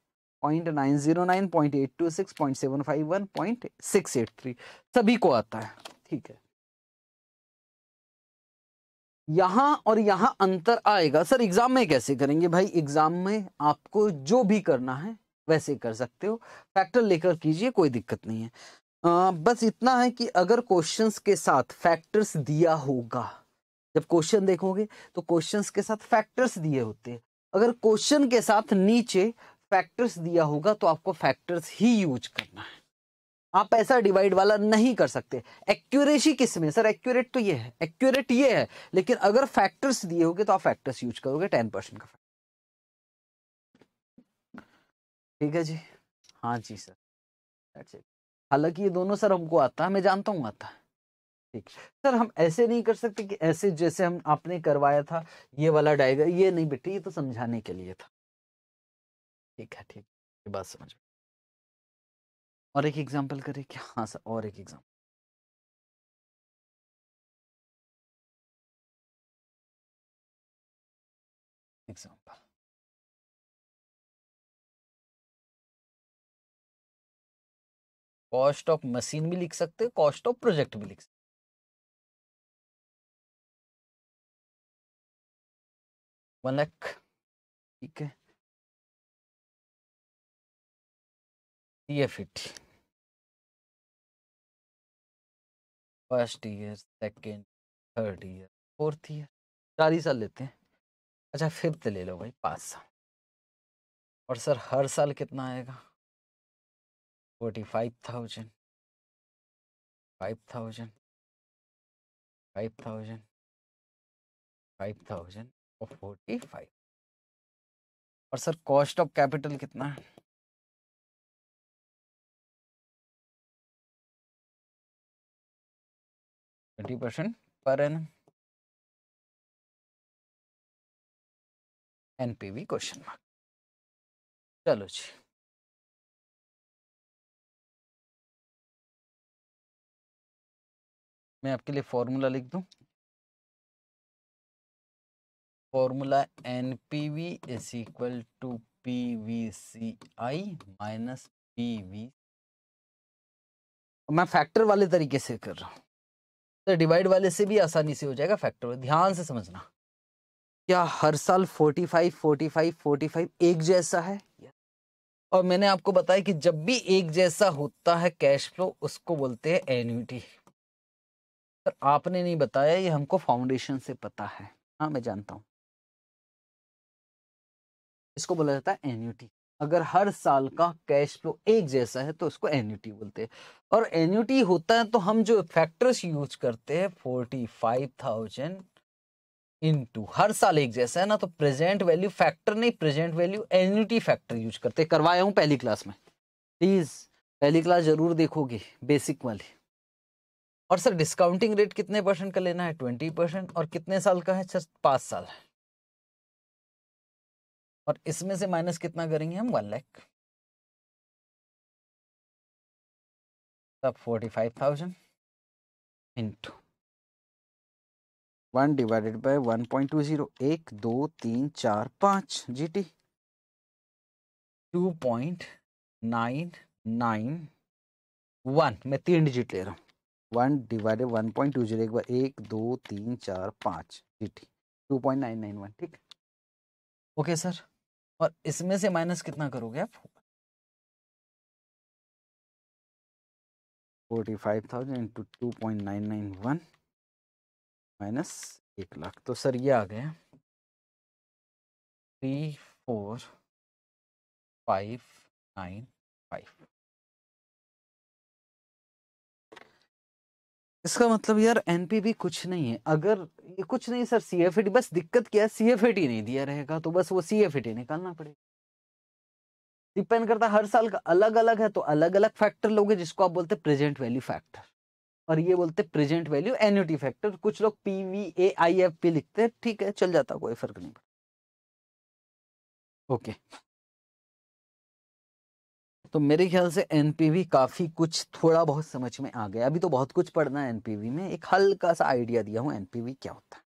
point nine zero nine point eight two six point seven five one point six eight three सभी को आता है ठीक है यहाँ और यहाँ अंतर आएगा सर एग्जाम में कैसे करेंगे भाई एग्जाम में आपको जो भी करना है वैसे कर सकते हो फैक्टर लेकर कीजिए कोई दिक्कत नहीं है आ, बस इतना है कि अगर क्वेश्चंस के साथ फैक्टर्स दिया होगा जब क्वेश्चन देखोगे तो क्वेश्चंस के साथ फैक्टर्स दिए होते हैं अगर क्वेश्चन के साथ नीचे फैक्टर्स दिया होगा तो आपको फैक्टर्स ही यूज करना है आप ऐसा डिवाइड वाला नहीं कर सकते एक्यूरेसी किस में सर एक्यूरेट तो ये है एक्यूरेट ये है लेकिन अगर फैक्टर्स दिए होंगे तो आप फैक्टर्स यूज करोगे टेन परसेंट का ठीक है जी हाँ जी सर हालांकि ये दोनों सर हमको आता है मैं जानता हूँ आता है ठीक सर हम ऐसे नहीं कर सकते कि ऐसे जैसे हम आपने करवाया था ये वाला डायग्राम ये नहीं बेटे ये तो समझाने के लिए था ठीक है ठीक ये बात समझ और एक एग्जाम्पल करें क्या हाँ सर और एक example example cost of machine भी लिख सकते हो कॉस्ट ऑफ प्रोजेक्ट भी लिख सकते वन लाख ठीक है first year second third year fourth year चार ही साल लेते हैं अच्छा फिफ्थ ले लो भाई पाँच साल और सर हर साल कितना आएगा forty five thousand five thousand five thousand five thousand और फोर्टी फाइव और सर कॉस्ट ऑफ कैपिटल कितना है ट्वेंटी परसेंट पर एन एनपीवी क्वेश्चन मार्क चलो जी मैं आपके लिए फॉर्मूला लिख दूं formula N P V is equal to P V C I minus P V मैं फैक्टर वाले तरीके से कर रहा हूं तो डिवाइड वाले से भी आसानी से हो जाएगा फैक्टर ध्यान से समझना क्या हर साल forty forty five five forty five एक जैसा है और मैंने आपको बताया कि जब भी एक जैसा होता है कैश फ्लो उसको बोलते हैं एन्यूटी पर आपने नहीं बताया ये हमको फाउंडेशन से पता है हाँ मैं जानता हूँ इसको बोला जाता है एन्यूटी अगर हर साल का कैश फ्लो एक जैसा है तो इसको एन्यूटी बोलते हैं और एन्यूटी होता है तो हम जो फैक्टर्स यूज करते हैं फोर्टी फाइव थाउजेंड इनटू हर साल एक जैसा है ना तो प्रेजेंट वैल्यू फैक्टर नहीं present value annuity factor use करते करवाया हूँ पहली क्लास में प्लीज पहली क्लास जरूर देखोगे बेसिक वाली और सर डिस्काउंटिंग रेट कितने परसेंट का लेना है ट्वेंटी परसेंट और कितने साल का है सर पांच साल है और इसमें से माइनस कितना करेंगे हम one lakh forty five thousand into one divided by one point two zero एक दो तीन चार पांच G T two point nine nine one मैं तीन डिजिट ले रहा हूं one divided one point two zero एक बार एक दो तीन चार पाँच जी ठीक two point nine nine one ठीक ओके सर और इसमें से माइनस कितना करोगे आप forty five thousand into to point nine nine one minus एक लाख तो सर ये आ गया three four five nine five इसका मतलब यार भी कुछ नहीं है अगर ये कुछ नहीं सर सी एफ बस दिक्कत क्या है सी एफ नहीं दिया रहेगा तो बस वो सी एफ निकालना पड़ेगा डिपेंड करता हर साल का अलग अलग है तो अलग अलग फैक्टर लोगे जिसको आप बोलते प्रेजेंट वैल्यू फैक्टर और ये बोलते प्रेजेंट वैल्यू एन्यूटी फैक्टर कुछ लोग P V A I F P लिखते हैं ठीक है चल जाता कोई फर्क नहीं पड़ता ओके okay. तो मेरे ख्याल से एनपीवी काफ़ी कुछ थोड़ा बहुत समझ में आ गया अभी तो बहुत कुछ पढ़ना है एनपीवी में एक हल्का सा आइडिया दिया हूँ एनपीवी क्या होता है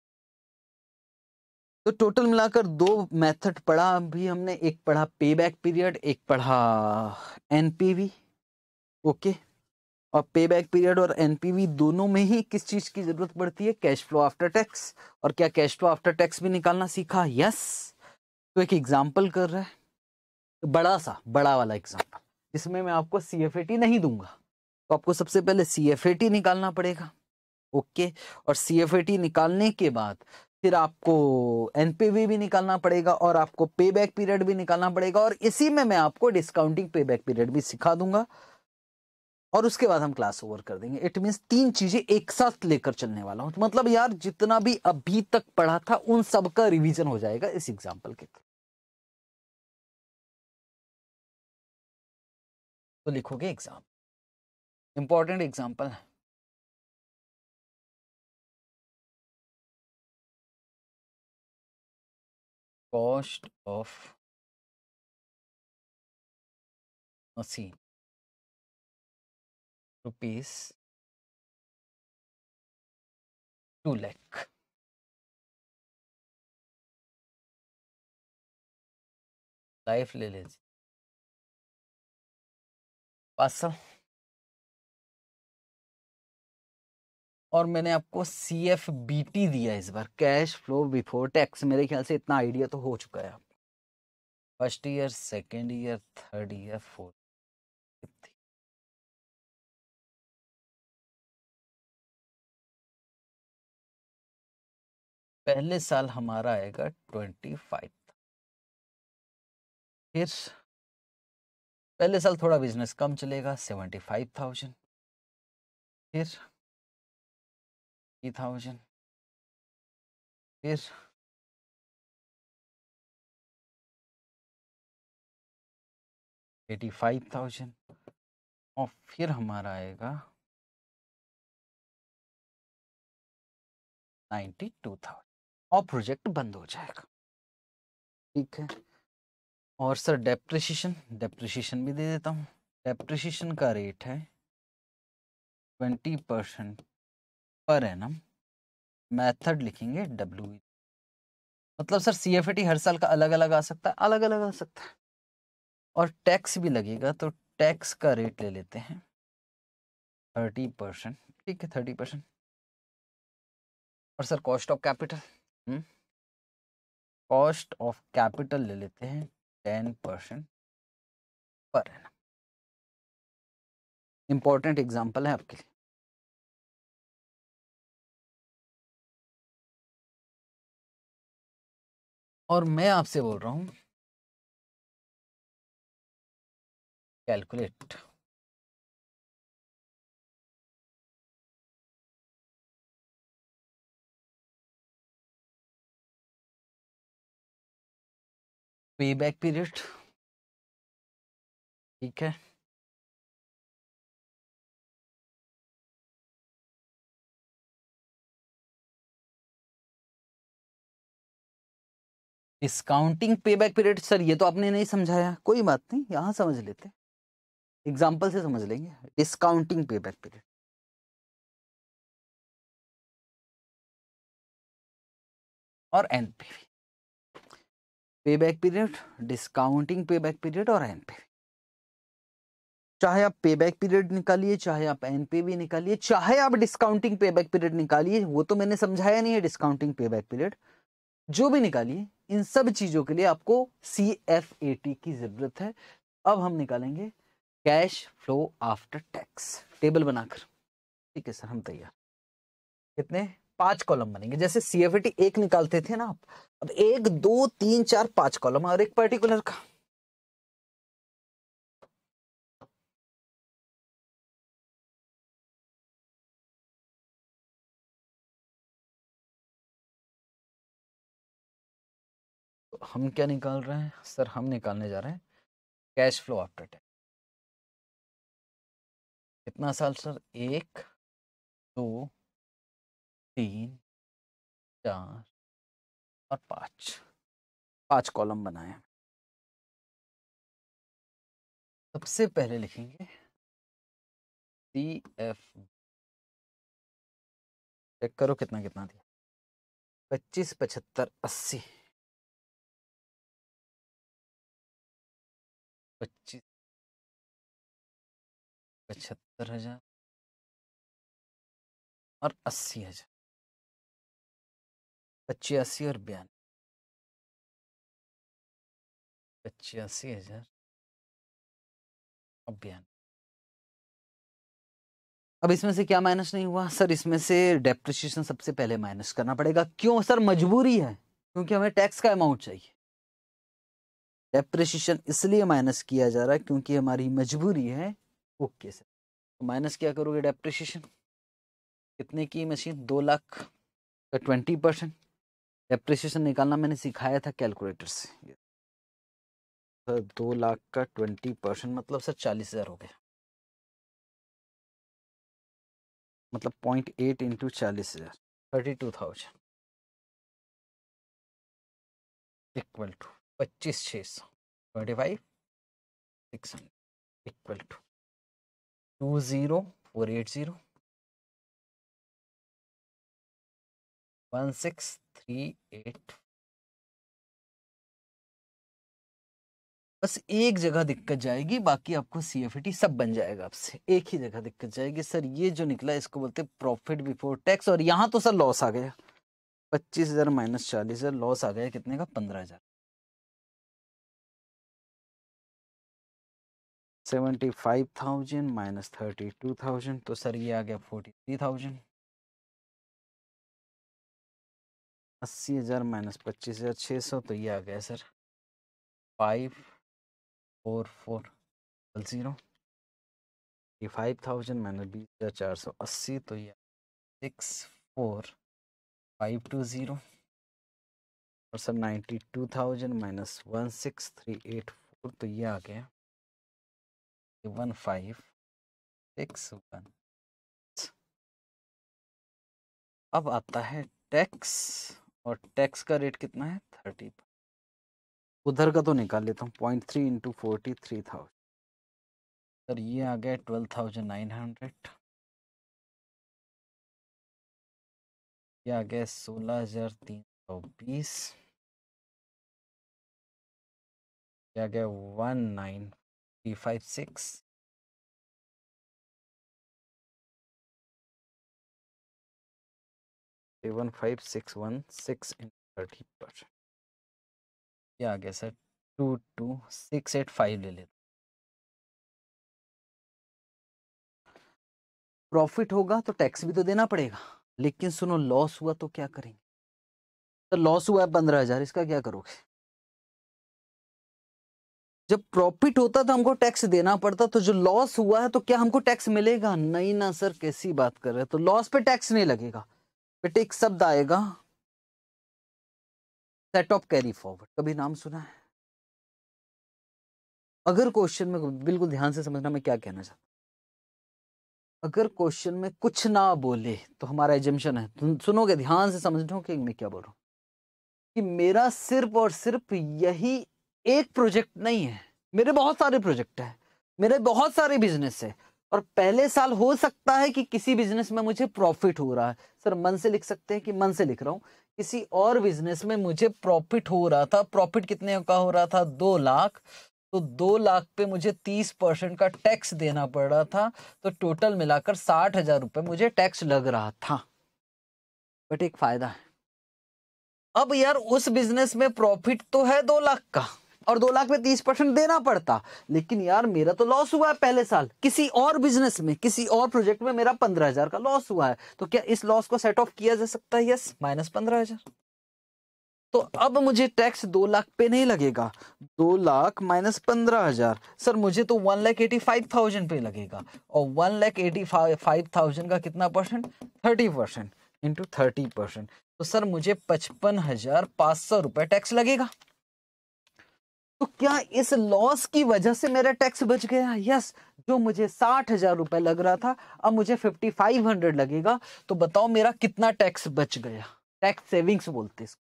तो टोटल मिलाकर दो मेथड पढ़ा अभी हमने एक पढ़ा पे बैक पीरियड एक पढ़ा एनपीवी ओके और पे बैक पीरियड और एनपीवी दोनों में ही किस चीज़ की ज़रूरत पड़ती है कैश फ्लो आफ्टर टैक्स और क्या कैश फ्लो आफ्टर टैक्स भी निकालना सीखा यस तो एक एग्जाम्पल कर रहा है बड़ा सा बड़ा वाला एग्जाम्पल जिसमें मैं आपको सी एफ ए टी नहीं दूंगा तो आपको सबसे पहले सी एफ ए टी निकालना पड़ेगा ओके और सी एफ ए टी निकालने के बाद फिर आपको एन भी निकालना पड़ेगा और आपको पे बैक पीरियड भी निकालना पड़ेगा और इसी में मैं आपको डिस्काउंटिंग पे बैक पीरियड भी सिखा दूंगा और उसके बाद हम क्लास ओवर कर देंगे इट मीन्स तीन चीजें एक साथ लेकर चलने वाला हूं तो मतलब यार जितना भी अभी तक पढ़ा था उन सब का रिविजन हो जाएगा इस एग्जाम्पल के थ्रू तो लिखोगे एग्जाम इंपॉर्टेंट एग्जाम्पल है cost of machine rupees two lakh life ले लीजिए पास और मैंने आपको सी एफ बी टी दिया इस बार कैश फ्लो बिफोर टैक्स मेरे ख्याल से इतना आइडिया तो हो चुका है आपको first year second year third year fourth पहले साल हमारा आएगा ट्वेंटी फाइव फिर पहले साल थोड़ा बिजनेस कम चलेगा सेवेंटी फाइव थाउजेंड फिर थ्री थाउजेंड फिर एटी फाइव थाउजेंड और फिर हमारा आएगा नाइन्टी टू थाउजेंड और प्रोजेक्ट बंद हो जाएगा ठीक है और सर डेप्रिसिएशन डेप्रिशिएशन भी दे देता हूँ डेप्रिसिएशन का रेट है ट्वेंटी परसेंट पर एनम मेथड लिखेंगे डब्ल्यू e मतलब सर सी एफ टी हर साल का अलग अलग आ सकता है अलग अलग आ सकता है और टैक्स भी लगेगा तो टैक्स का रेट ले लेते हैं थर्टी परसेंट ठीक है थर्टी परसेंट और sir cost of capital cost of capital ले लेते हैं टेन परसेंट पर है ना इंपॉर्टेंट एग्जाम्पल है आपके लिए और मैं आपसे बोल रहा हूं कैलकुलेट पे बैक पीरियड ठीक है discounting pay back period sir ये तो आपने नहीं समझाया कोई बात नहीं यहां समझ लेते एग्जाम्पल से समझ लेंगे डिस्काउंटिंग पे बैक पीरियड और NPV pay back period discounting pay back period और एन चाहे आप पे बैक पीरियड निकालिए चाहे आप एन भी निकालिए चाहे आप डिस्काउंटिंग पे बैक पीरियड निकालिए वो तो मैंने समझाया नहीं है डिस्काउंटिंग पे बैक पीरियड जो भी निकालिए इन सब चीजों के लिए आपको सी एफ ए टी की जरूरत है अब हम निकालेंगे cash flow after tax table बनाकर ठीक है सर हम तैयार कितने पांच कॉलम बनेंगे जैसे सीएफटी एक निकालते थे ना आप अब एक दो तीन चार पांच कॉलम और एक पर्टिकुलर का हम क्या निकाल रहे हैं सर हम निकालने जा रहे हैं कैश फ्लो आफ्टर टैक्स कितना साल सर एक दो तीन चार और पाँच पाँच कॉलम बनाए सबसे पहले लिखेंगे सी एफ चेक करो कितना कितना दिया पच्चीस पचहत्तर अस्सी पच्चीस पचहत्तर हजार और अस्सी हजार पचासी और बयान पचासी हजार और बयान अब इसमें से क्या माइनस नहीं हुआ सर इसमें से डेप्रिशिएशन सबसे पहले माइनस करना पड़ेगा क्यों सर मजबूरी है क्योंकि हमें टैक्स का अमाउंट चाहिए डेप्रिशिएशन इसलिए माइनस किया जा रहा है क्योंकि हमारी मजबूरी है ओके सर तो माइनस क्या करोगे डेप्रिशिएशन कितने की मशीन दो लाख का ट्वेंटी परसेंट एप्रिसिएशन निकालना मैंने सिखाया था कैलकुलेटर से सर तो दो लाख का ट्वेंटी परसेंट मतलब सर चालीस हज़ार हो गया मतलब पॉइंट एट इंटू चालीस हज़ार thirty two thousand equal to पच्चीस छः सौ twenty five six hundred equal to two zero four eight zero one six three eight बस एक जगह दिक्कत जाएगी बाकी आपको सी एफ टी सब बन जाएगा आपसे एक ही जगह दिक्कत जाएगी सर ये जो निकला इसको बोलते प्रॉफिट बिफोर टैक्स और यहाँ तो सर लॉस आ गया पच्चीस हजार माइनस चालीस हजार लॉस आ गया कितने का पंद्रह हजार seventy five thousand minus thirty two thousand तो सर ये आ गया फोर्टी थ्री थाउजेंड अस्सी हज़ार माइनस पच्चीस हज़ार छः सौ तो ये आ गया sir five four four double zero ये फाइव थाउजेंड माइनस बीस हज़ार चार सौ अस्सी तो ये six four five two zero और sir ninety two thousand minus one six three eight four तो ये आ गया वन फाइव सिक्स वन अब आता है टैक्स और टैक्स का रेट कितना है थर्टी उधर का तो निकाल लेता हूँ point three into forty three thousand sir ये आ गया ट्वेल्व थाउजेंड नाइन हंड्रेड ये आ गया सोलह हजार तीन सौ बीस ये आ गया one nine three five six seven five six one six इन थर्टी पर ये आ गया sir two two six eight five ले लेते प्रॉफिट होगा तो टैक्स भी तो देना पड़ेगा लेकिन सुनो लॉस हुआ तो क्या करेंगे तो लॉस हुआ है पंद्रह हजार इसका क्या करोगे जब प्रॉफिट होता तो हमको टैक्स देना पड़ता तो जो लॉस हुआ है तो क्या हमको टैक्स मिलेगा नहीं ना सर कैसी बात कर रहे हैं तो लॉस पे टैक्स नहीं लगेगा बेटे एक शब्द आएगा सेट ऑफ कैरी फॉरवर्ड कभी नाम सुना है अगर क्वेश्चन में बिल्कुल ध्यान से समझना मैं क्या कहना चाहता अगर क्वेश्चन में कुछ ना बोले तो हमारा एजम्पन है सुनोगे ध्यान से समझो कि मैं क्या बोल रहा हूँ कि मेरा सिर्फ और सिर्फ यही एक प्रोजेक्ट नहीं है मेरे बहुत सारे प्रोजेक्ट है मेरे बहुत सारे बिजनेस है और पहले साल हो सकता है कि किसी बिजनेस में मुझे प्रॉफिट हो रहा है सर मन से लिख सकते हैं कि मन से लिख रहा हूँ किसी और बिजनेस में मुझे प्रॉफिट हो रहा था प्रॉफिट कितने का हो रहा था दो लाख तो दो लाख पे मुझे तीस परसेंट का टैक्स देना पड़ रहा था तो टोटल मिलाकर साठ हजार रुपये मुझे टैक्स लग रहा था बट एक फायदा है अब यार उस बिजनेस में प्रॉफिट तो है दो लाख का और दो लाख में तीस परसेंट देना पड़ता लेकिन यार मेरा तो लॉस हुआ है पहले साल किसी और बिजनेस में किसी और प्रोजेक्ट में मेरा पंद्रह हजार का लॉस हुआ है तो क्या इस लॉस को सेट ऑफ किया जा सकता है यस माइनस पंद्रह हजार तो अब मुझे टैक्स दो लाख पे नहीं लगेगा दो लाख माइनस पंद्रह हजार सर मुझे तो one lakh eighty five thousand पे लगेगा और one lakh eighty five thousand का कितना percent thirty percent into thirty percent तो सर मुझे पचपन हजार पाँच सौ रुपये टैक्स लगेगा तो क्या इस लॉस की वजह से मेरा टैक्स बच गया यस जो मुझे साठ हजार रुपए लग रहा था अब मुझे फिफ्टी फाइव हंड्रेड लगेगा तो बताओ मेरा कितना टैक्स बच गया टैक्स सेविंग्स बोलते इसको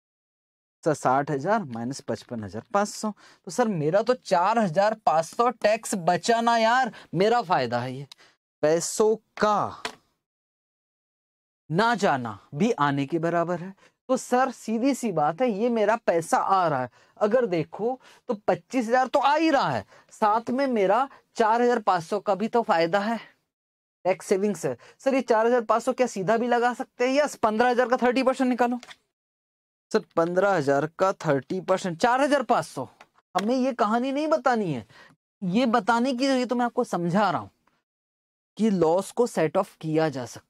सर साठ हजार माइनस पचपन हजार पाँच सौ तो सर मेरा तो चार हजार पाँच सौ टैक्स बचा ना यार मेरा फायदा है ये पैसों का ना जाना भी आने के बराबर है तो सर सीधी सी बात है ये मेरा पैसा आ रहा है अगर देखो तो पच्चीस हजार तो आ ही रहा है साथ में मेरा चार हजार पांच सौ का भी तो फायदा है टैक्स सेविंग्स है सर ये चार हजार पांच सौ क्या सीधा भी लगा सकते हैं यस पंद्रह हजार का थर्टी परसेंट निकालो सर पंद्रह हजार का थर्टी परसेंट चार हजार पांच सौ हमें ये कहानी नहीं बतानी है ये बताने की ये तो मैं आपको समझा रहा हूं कि लॉस को सेट ऑफ किया जा सकता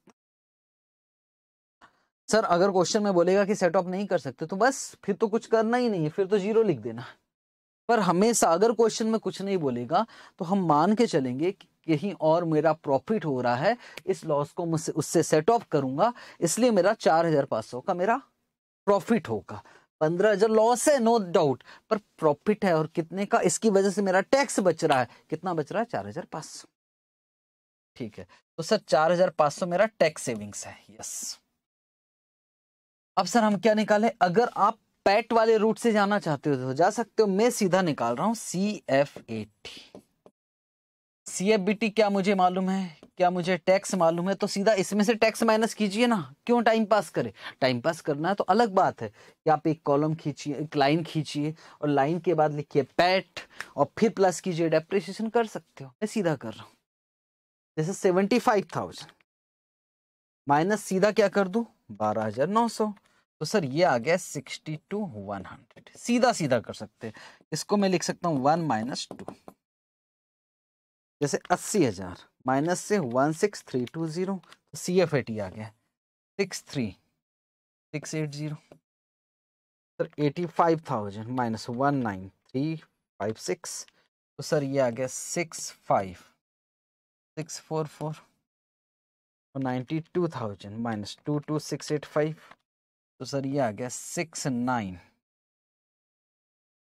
सर अगर क्वेश्चन में बोलेगा कि सेट ऑफ नहीं कर सकते तो बस फिर तो कुछ करना ही नहीं है फिर तो जीरो लिख देना पर हमेशा अगर क्वेश्चन में कुछ नहीं बोलेगा तो हम मान के चलेंगे कि कहीं और मेरा प्रॉफिट हो रहा है इस लॉस को मुझसे उससे सेट ऑफ करूंगा इसलिए मेरा चार हजार पाँच सौ का मेरा प्रॉफिट होगा पंद्रह हजार लॉस है नो डाउट पर प्रॉफिट है और कितने का इसकी वजह से मेरा टैक्स बच रहा है कितना बच रहा है चार हजार पाँच सौ ठीक है तो सर चार हजार पाँच सौ मेरा टैक्स सेविंग्स है यस अब सर हम क्या निकाले अगर आप पैट वाले रूट से जाना चाहते हो तो जा सकते हो मैं सीधा निकाल रहा हूं C F A T C F B T क्या मुझे मालूम है क्या मुझे टैक्स मालूम है तो सीधा इसमें से टैक्स माइनस कीजिए ना क्यों टाइम पास करे टाइम पास करना है तो अलग बात है कि आप एक कॉलम खींचिए एक लाइन खींचिए और लाइन के बाद लिखिए पैट और फिर प्लस कीजिए डेप्रिसिएशन कर सकते हो मैं सीधा कर रहा हूँ जैसे सेवेंटी फाइव थाउजेंड माइनस सीधा क्या कर दू बारह हजार नौ सौ तो सर ये आ गया सिक्सटी टू वन हंड्रेड सीधा सीधा कर सकते हैं इसको मैं लिख सकता हूँ वन माइनस टू जैसे अस्सी हजार माइनस से one six three two zero तो सी एफ ए टी आ गया six three six eight zero sir eighty five thousand minus one nine three five six तो सर ये आ गया six five six four four तो ninety two thousand minus two two six eight five तो sir ये आ गया six nine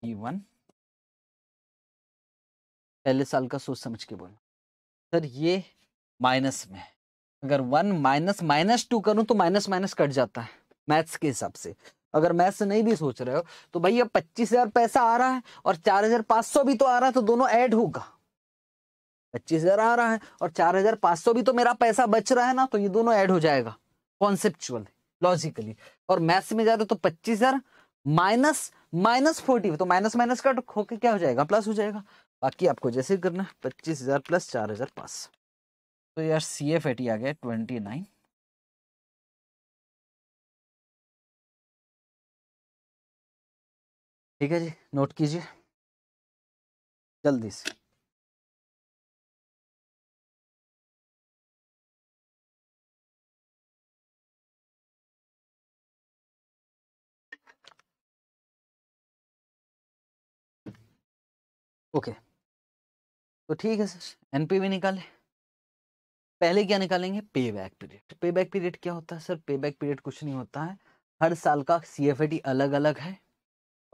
E one पहले साल का सोच समझ के बोलो सर ये माइनस में अगर वन माइनस माइनस टू करूं तो माइनस माइनस कट जाता है मैथ्स के हिसाब से अगर मैथ्स नहीं भी सोच रहे हो तो भैया पच्चीस हजार पैसा आ रहा है और चार हजार पाँच सौ भी तो आ रहा है तो दोनों ऐड होगा पच्चीस हजार आ रहा है और चार हजार पांच सौ भी तो मेरा पैसा बच रहा है ना तो ये दोनों ऐड हो जाएगा कॉन्सेप्चुअल लॉजिकली और मैथ्स में जाते तो पच्चीस हजार माइनस माइनस फोर्टी तो माइनस माइनस का होके क्या हो जाएगा प्लस हो जाएगा बाकी आपको जैसे करना है पच्चीस हजार प्लस चार हजार पास तो यार सी एफ एटी आ गया ट्वेंटी नाइन ठीक है जी नोट कीजिए जल्दी से ओके तो ठीक है सर एनपीवी निकाले पहले क्या निकालेंगे पे बैक पीरियड पे बैक पीरियड क्या होता है सर पे बैक पीरियड कुछ नहीं होता है हर साल का सी अलग अलग है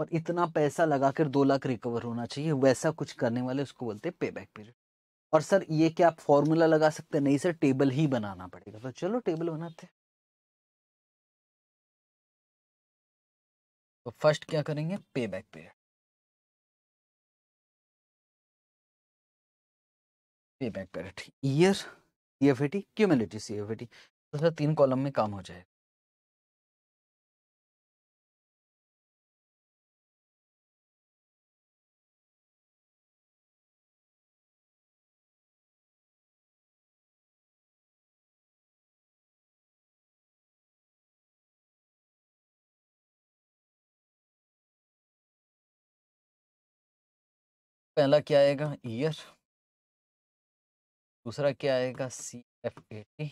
और इतना पैसा लगा कर दो लाख रिकवर होना चाहिए वैसा कुछ करने वाले उसको बोलते हैं पे बैक पीरियड और सर ये क्या आप फॉर्मूला लगा सकते नहीं सर टेबल ही बनाना पड़ेगा तो चलो टेबल बनाते हैं तो फर्स्ट क्या करेंगे पे बैक पीरियड पे back period year C F A T cumulative C F A T तो सर तीन कॉलम में काम हो जाएगा पहला क्या आएगा ईयर दूसरा क्या आएगा सी एफ ए टी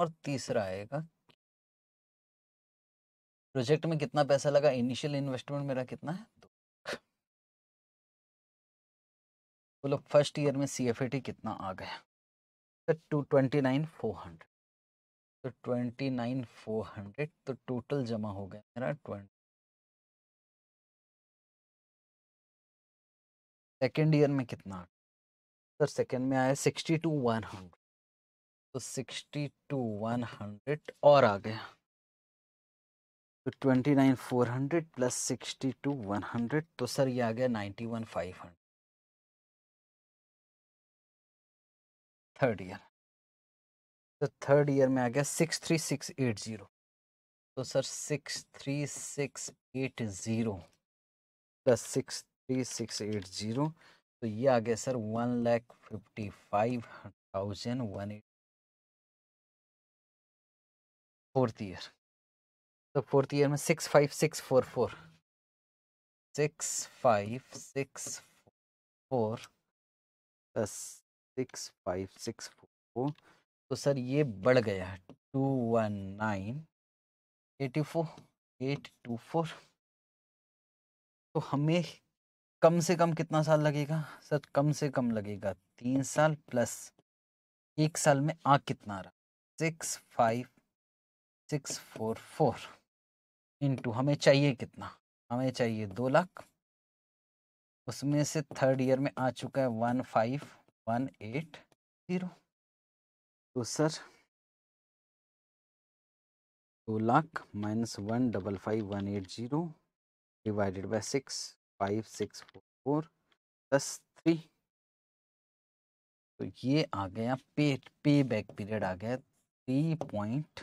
और तीसरा आएगा प्रोजेक्ट में कितना पैसा लगा इनिशियल इन्वेस्टमेंट मेरा कितना है दो लाख बोलो फर्स्ट ईयर में सी एफ ए टी कितना आ गया two twenty nine four hundred तो ट्वेंटी नाइन फोर हंड्रेड तो टोटल तो जमा हो गया मेरा ट्वेंटी सेकेंड ईयर में कितना सर सेकंड में आया सिक्सटी टू वन हंड्रेड तो सिक्सटी टू वन हंड्रेड और आ गया तो twenty nine four hundred plus sixty two one hundred तो सर ये आ गया ninety one five hundred third year तो थर्ड ईयर में आ गया six three six eight zero तो sir six three six eight zero plus six three six eight zero तो ये आ गया sir one lakh fifty five thousand one eight fourth year तो फोर्थ ईयर में six five six four four six five six four six five six four तो sir ये बढ़ गया two one nine eighty four eight two four तो हमें कम से कम कितना साल लगेगा सर कम से कम लगेगा तीन साल प्लस एक साल में आ कितना आ रहा six five six four four into हमें चाहिए कितना हमें चाहिए दो लाख उसमें से थर्ड ईयर में आ चुका है one five one eight zero तो सर दो lakh minus one double five one eight zero divided by six five six four four plus three तो ये आ गया पे पे बैक पीरियड आ गया three point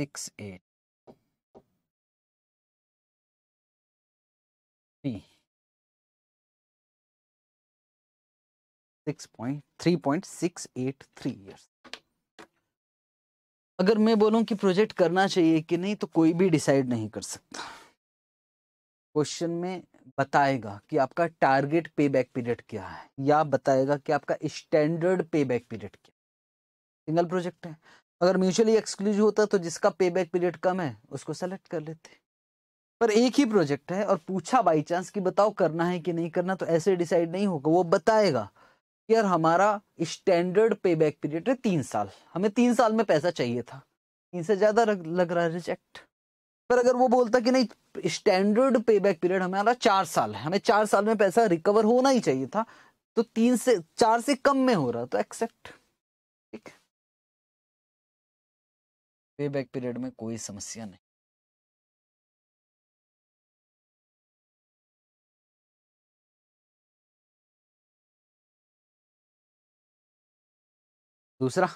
six eight six point three point six eight three years अगर मैं बोलूं कि प्रोजेक्ट करना चाहिए कि नहीं तो कोई भी डिसाइड नहीं कर सकता क्वेश्चन में बताएगा कि आपका टारगेट पे बैक पीरियड क्या है या बताएगा कि आपका स्टैंडर्ड पे बैक पीरियड क्या सिंगल प्रोजेक्ट है अगर म्यूचुअली एक्सक्लूसिव होता तो जिसका पे बैक पीरियड कम है उसको सेलेक्ट कर लेते पर एक ही प्रोजेक्ट है और पूछा बाई चांस कि बताओ करना है कि नहीं करना तो ऐसे डिसाइड नहीं होगा वो बताएगा कि यार हमारा स्टैंडर्ड पे बैक पीरियड है तीन साल हमें तीन साल में पैसा चाहिए था तीन से ज़्यादा लग रहा है रिजेक्ट पर अगर वो बोलता कि नहीं स्टैंडर्ड पे बैक पीरियड हमारा चार साल है हमें चार साल में पैसा रिकवर होना ही चाहिए था तो तीन से चार से कम में हो रहा तो एक्सेप्ट ठीक पे बैक पीरियड में कोई समस्या नहीं दूसरा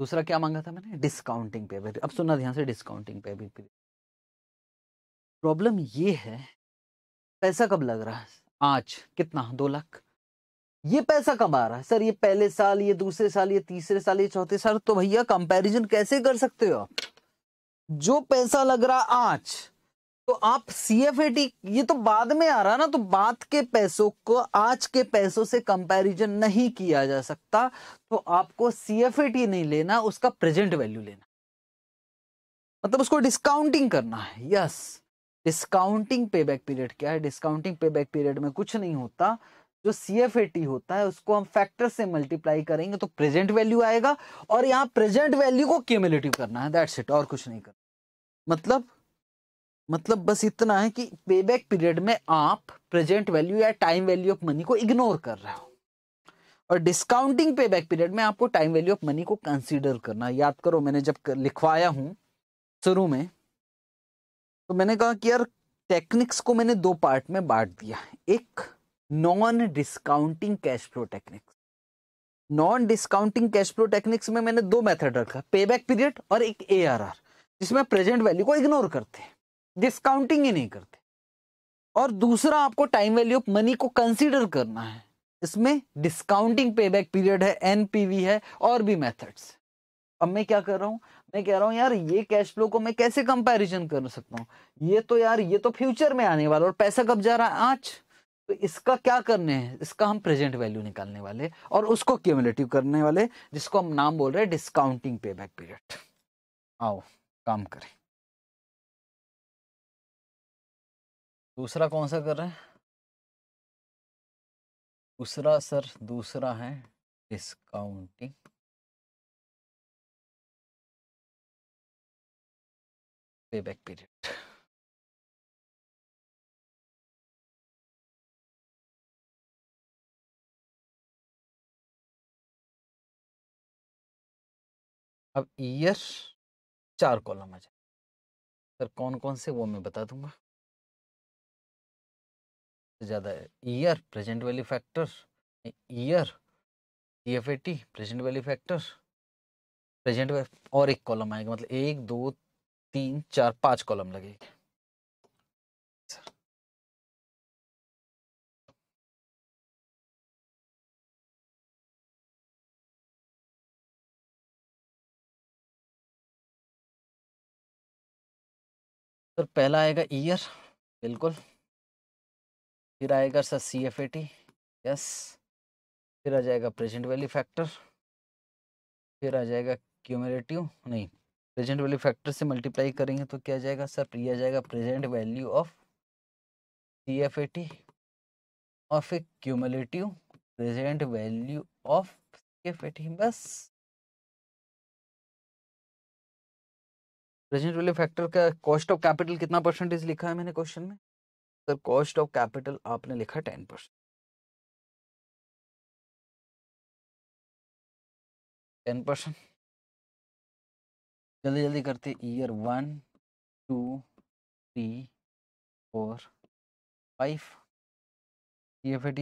दूसरा क्या मांगा था मैंने डिस्काउंटिंग पे भी अब सुनना ध्यान से डिस्काउंटिंग पे भी प्रॉब्लम ये है पैसा कब लग रहा है आज कितना दो लाख ये पैसा कब आ रहा है सर ये पहले साल ये दूसरे साल ये तीसरे साल ये चौथे साल तो भैया कंपैरिजन कैसे कर सकते हो आप जो पैसा लग रहा आज तो आप सी एफ ए टी ये तो बाद में आ रहा ना तो बाद के पैसों को आज के पैसों से कंपैरिजन नहीं किया जा सकता तो आपको सी एफ ए टी नहीं लेना उसका प्रेजेंट वैल्यू लेना मतलब उसको डिस्काउंटिंग करना है yes discounting pay back period क्या है डिस्काउंटिंग पे बैक पीरियड में कुछ नहीं होता जो सी एफ ए टी होता है उसको हम फैक्टर से मल्टीप्लाई करेंगे तो प्रेजेंट वैल्यू आएगा और यहाँ प्रेजेंट वैल्यू को क्यूमुलेटिव करना है दैट्स इट और कुछ नहीं करना मतलब मतलब बस इतना है कि पे बैक पीरियड में आप प्रेजेंट वैल्यू या टाइम वैल्यू ऑफ मनी को इग्नोर कर रहे हो और डिस्काउंटिंग पे बैक पीरियड में आपको टाइम वैल्यू ऑफ मनी को कंसीडर करना याद करो मैंने जब लिखवाया हूँ शुरू में तो मैंने कहा कि यार टेक्निक्स को मैंने दो पार्ट में बांट दिया एक non discounting cash flow techniques non discounting cash flow techniques में मैंने दो मेथड रखा पे बैक पीरियड और एक ए जिसमें प्रेजेंट वैल्यू को इग्नोर करते हैं डिस्काउंटिंग ही नहीं करते और दूसरा आपको टाइम वैल्यू ऑफ मनी को कंसीडर करना है इसमें डिस्काउंटिंग पे बैक पीरियड है एनपीवी है और भी मेथड्स अब मैं क्या कर रहा हूं मैं कह रहा हूं यार ये कैश फ्लो को मैं कैसे कंपैरिजन कर सकता हूं ये तो यार ये तो फ्यूचर में आने वाला और पैसा कब जा रहा है आज तो इसका क्या करने हैं इसका हम प्रेजेंट वैल्यू निकालने वाले और उसको क्यूमुलेटिव करने वाले जिसको हम नाम बोल रहे हैं डिस्काउंटिंग पे बैक पीरियड आओ काम करें दूसरा कौन सा कर रहे हैं दूसरा सर दूसरा है डिस्काउंटिंग पे बैक पीरियड अब ईयर चार कॉलम आ जाए सर कौन कौन से वो मैं बता दूंगा ज़्यादा है year present value factor year T F A T present value factor present और एक कॉलम आएगा मतलब एक दो तीन चार पांच कॉलम लगेगा पहला आएगा ईयर बिल्कुल फिर आएगा sir C F A T yes फिर आ जाएगा प्रेजेंट वैल्यू फैक्टर फिर आ जाएगा क्यूमरेटिव नहीं प्रेजेंट वैल्यू फैक्टर से मल्टीप्लाई करेंगे तो क्या जाएगा सर ये आ जाएगा present value of C F A T और फिर cumulative present value of C F A T बस प्रेजेंट वैल्यू फैक्टर का कॉस्ट ऑफ कैपिटल कितना परसेंटेज लिखा है मैंने क्वेश्चन में सर कॉस्ट ऑफ कैपिटल आपने लिखा टेन परसेंट टेन परसेंट जल्दी जल्दी करते year one two three four five E F A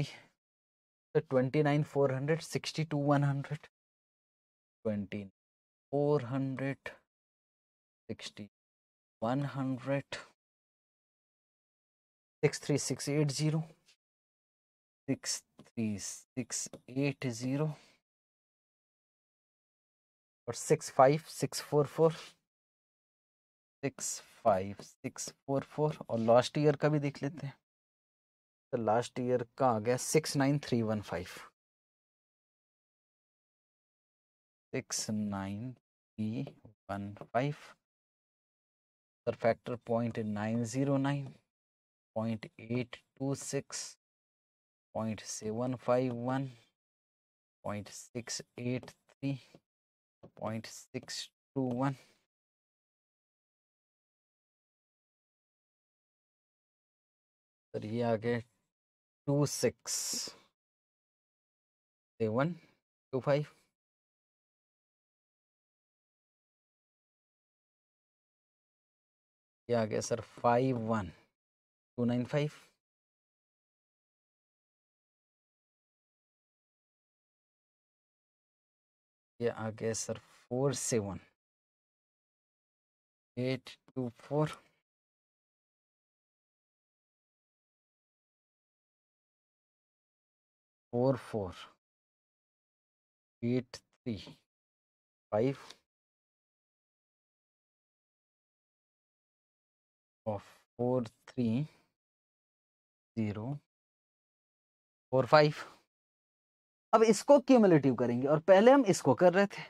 twenty nine four hundred sixty two one hundred twenty four hundred sixty one hundred six three six eight zero six three six eight zero और six five six four four six five six four four और last year का भी देख लेते हैं तो last year का आ गया six nine three one five six nine three one five factor point nine zero nine point eight two six point seven five one point six eight three point six two one sir ये आ गया two six seven two five ये आ गया sir five one two five ये आ गया sir four seven eight two four four four eight three five और four three zero four five अब इसको क्यूमलेटिव करेंगे और पहले हम इसको कर रहे थे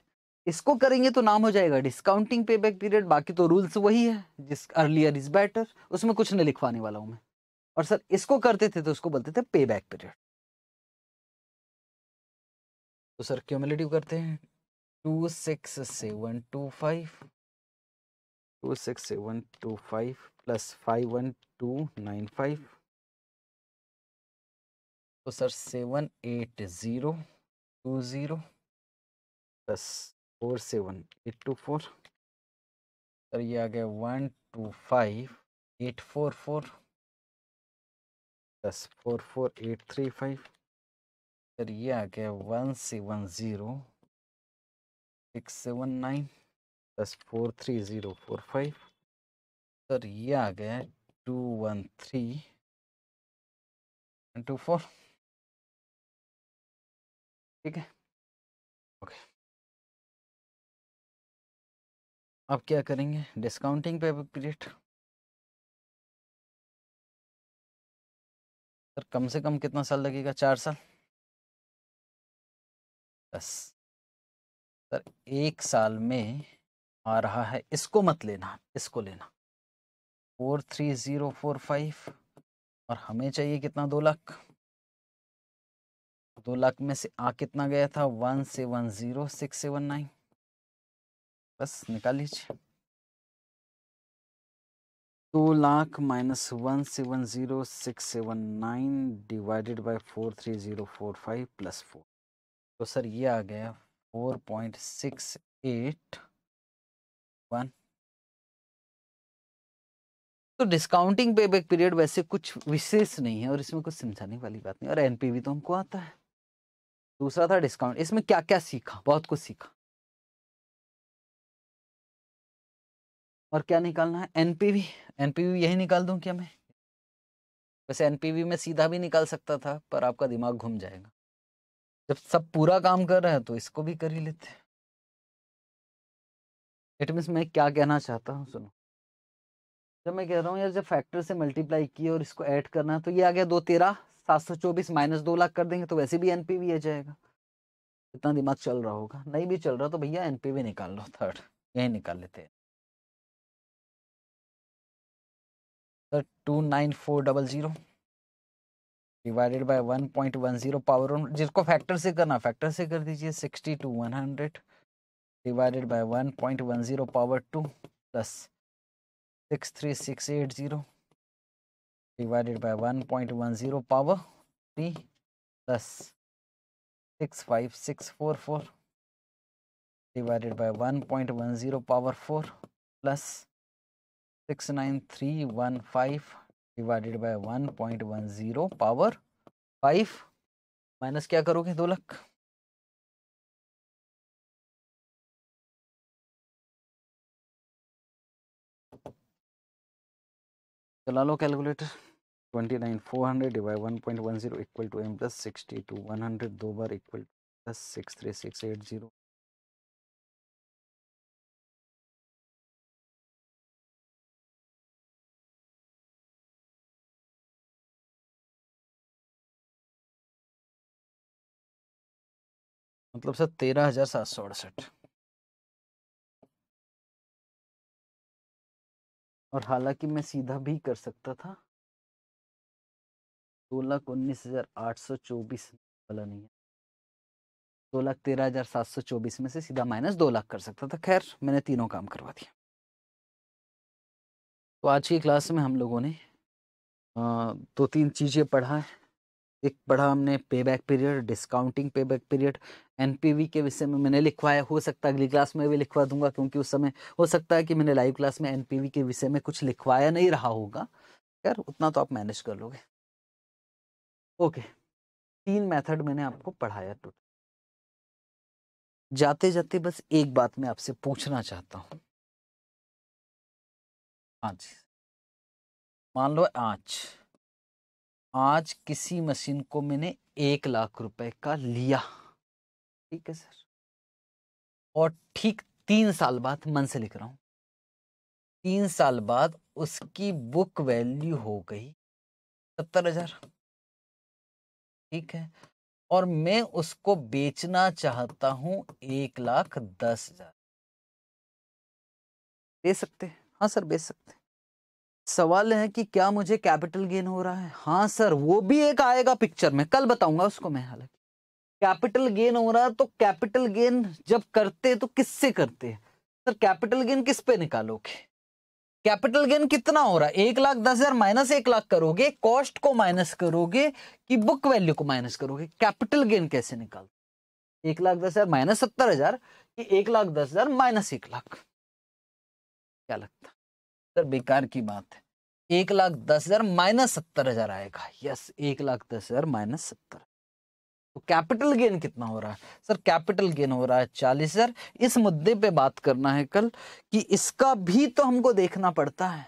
इसको करेंगे तो नाम हो जाएगा डिस्काउंटिंग पे बैक पीरियड बाकी तो रूल्स वही है जिस अर्लियर इज बेटर उसमें कुछ नहीं लिखवाने वाला हूं मैं और सर इसको करते थे तो उसको बोलते थे पे बैक पीरियड तो सर क्यूमलेटिव करते हैं two six seven two five two six seven two five plus five one two nine five तो sir seven eight zero two zero plus four seven eight two four sir ये आ गया one two five eight four four plus four four eight three five sir ये आ गया one seven zero six seven nine plus four three zero four five sir ये आ गया two one three two four ठीक है okay अब क्या करेंगे डिस्काउंटिंग पे पीरियड सर कम से कम कितना साल लगेगा चार साल बस सर एक साल में आ रहा है इसको मत लेना इसको लेना four three zero four five और हमें चाहिए कितना दो लाख दो लाख में से आ कितना गया था one seven zero six seven nine बस निकाल लीजिए दो lakh minus one seven zero six seven nine divided by four three zero four five plus four तो सर ये आ गया four point six eight one तो डिस्काउंटिंग पे पीरियड वैसे कुछ विशेष नहीं है और इसमें कुछ समझाने वाली बात नहीं और एनपीवी तो हमको आता है दूसरा था डिस्काउंट इसमें क्या क्या सीखा बहुत कुछ सीखा और क्या निकालना है एनपीवी एनपीवी यही निकाल दूं क्या मैं वैसे एनपीवी में सीधा भी निकाल सकता था पर आपका दिमाग घूम जाएगा जब सब पूरा काम कर रहे हैं तो इसको भी कर ही लेते हैं इट मीन्स मैं क्या कहना चाहता हूँ सुनो जब मैं कह रहा हूँ यार जब फैक्टर से मल्टीप्लाई किए और इसको ऐड करना है तो ये आ गया दो तेरह सात सौ चौबीस माइनस दो लाख कर देंगे तो वैसे भी एनपीवी आ जाएगा इतना दिमाग चल रहा होगा नहीं भी चल रहा तो भैया एनपीवी निकाल लो थर्ड यही निकाल लेते हैं sir two nine four double zero divided by one point one zero power on जिसको फैक्टर से करना फैक्टर से कर दीजिए sixty two one hundred divided by one point one zero power two plus six three six eight zero divided by 1.10 power 3 plus 65644 divided by 1.10 power 4 plus 69315 divided by 1.10 power 5 minus क्या करोगे दो लाख चला लो calculator four hundred divide 1.10 equal to M plus sixty two one hundred दो बार equal to plus six three six eight zero मतलब sir तेरह हजार सात सौ अड़सठ और हालांकि मैं सीधा भी कर सकता था दो लाख उन्नीस हज़ार आठ सौ चौबीस वाला नहीं है दो लाख तेरह हज़ार सात सौ चौबीस में से सीधा माइनस दो लाख कर सकता था खैर मैंने तीनों काम करवा दिया तो आज की क्लास में हम लोगों ने दो तीन चीज़ें पढ़ा है एक पढ़ा हमने pay back period discounting pay back period NPV के विषय में मैंने लिखवाया हो सकता है अगली क्लास में भी लिखवा दूंगा क्योंकि उस समय हो सकता है कि मैंने लाइव क्लास में एनपीवी के विषय में कुछ लिखवाया नहीं रहा होगा यार उतना तो आप मैनेज कर लोगे ओके तीन मेथड मैंने आपको पढ़ाया टोटल जाते जाते बस एक बात मैं आपसे पूछना चाहता हूं जी मान लो आज आज किसी मशीन को मैंने एक लाख रुपए का लिया ठीक है सर और ठीक तीन साल बाद मन से लिख रहा हूं तीन साल बाद उसकी बुक वैल्यू हो गई सत्तर हजार ठीक है और मैं उसको बेचना चाहता हूं एक लाख दस हजार बेच सकते हैं हाँ सर बेच सकते हैं सवाल है कि क्या मुझे कैपिटल गेन हो रहा है हाँ सर वो भी एक आएगा पिक्चर में कल बताऊंगा उसको मैं हालांकि कैपिटल गेन हो रहा है तो कैपिटल गेन जब करते तो किससे करते हैं सर कैपिटल गेन किस पे निकालोगे कैपिटल गेन कितना हो रहा है एक लाख दस हजार माइनस एक लाख करोगे कॉस्ट को माइनस करोगे कि बुक वैल्यू को माइनस करोगे कैपिटल गेन कैसे निकाल एक लाख दस हजार माइनस सत्तर हजार कि एक लाख दस हजार माइनस एक लाख क्या लगता सर बेकार की बात है एक लाख दस हजार माइनस सत्तर हजार आएगा यस एक लाख दस हजार माइनस सत्तर तो कैपिटल गेन कितना हो रहा है सर कैपिटल गेन हो रहा है चालीस हजार इस मुद्दे पे बात करना है कल कि इसका भी तो हमको देखना पड़ता है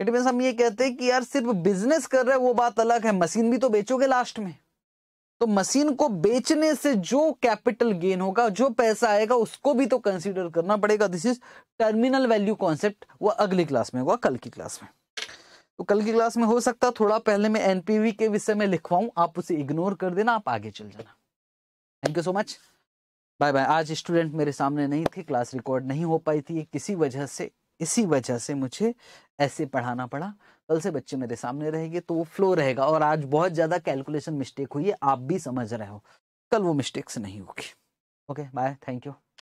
इट मीन हम ये कहते हैं कि यार सिर्फ बिजनेस कर रहे हैं वो बात अलग है मशीन भी तो बेचोगे लास्ट में तो मशीन को बेचने से जो कैपिटल गेन होगा जो पैसा आएगा उसको भी तो कंसीडर करना पड़ेगा this is terminal value concept वो अगली क्लास में होगा कल की क्लास में तो कल की क्लास में हो सकता थोड़ा पहले मैं एनपीवी के विषय में लिखवाऊं आप उसे इग्नोर कर देना आप आगे चल जाना thank you so much bye bye आज स्टूडेंट मेरे सामने नहीं थे क्लास रिकॉर्ड नहीं हो पाई थी किसी वजह से इसी वजह से मुझे ऐसे पढ़ाना पड़ा कल से बच्चे मेरे सामने रहेंगे तो वो फ्लो रहेगा और आज बहुत ज़्यादा कैलकुलेशन मिस्टेक हुई है आप भी समझ रहे हो कल वो मिस्टेक्स नहीं होगी ओके बाय थैंक यू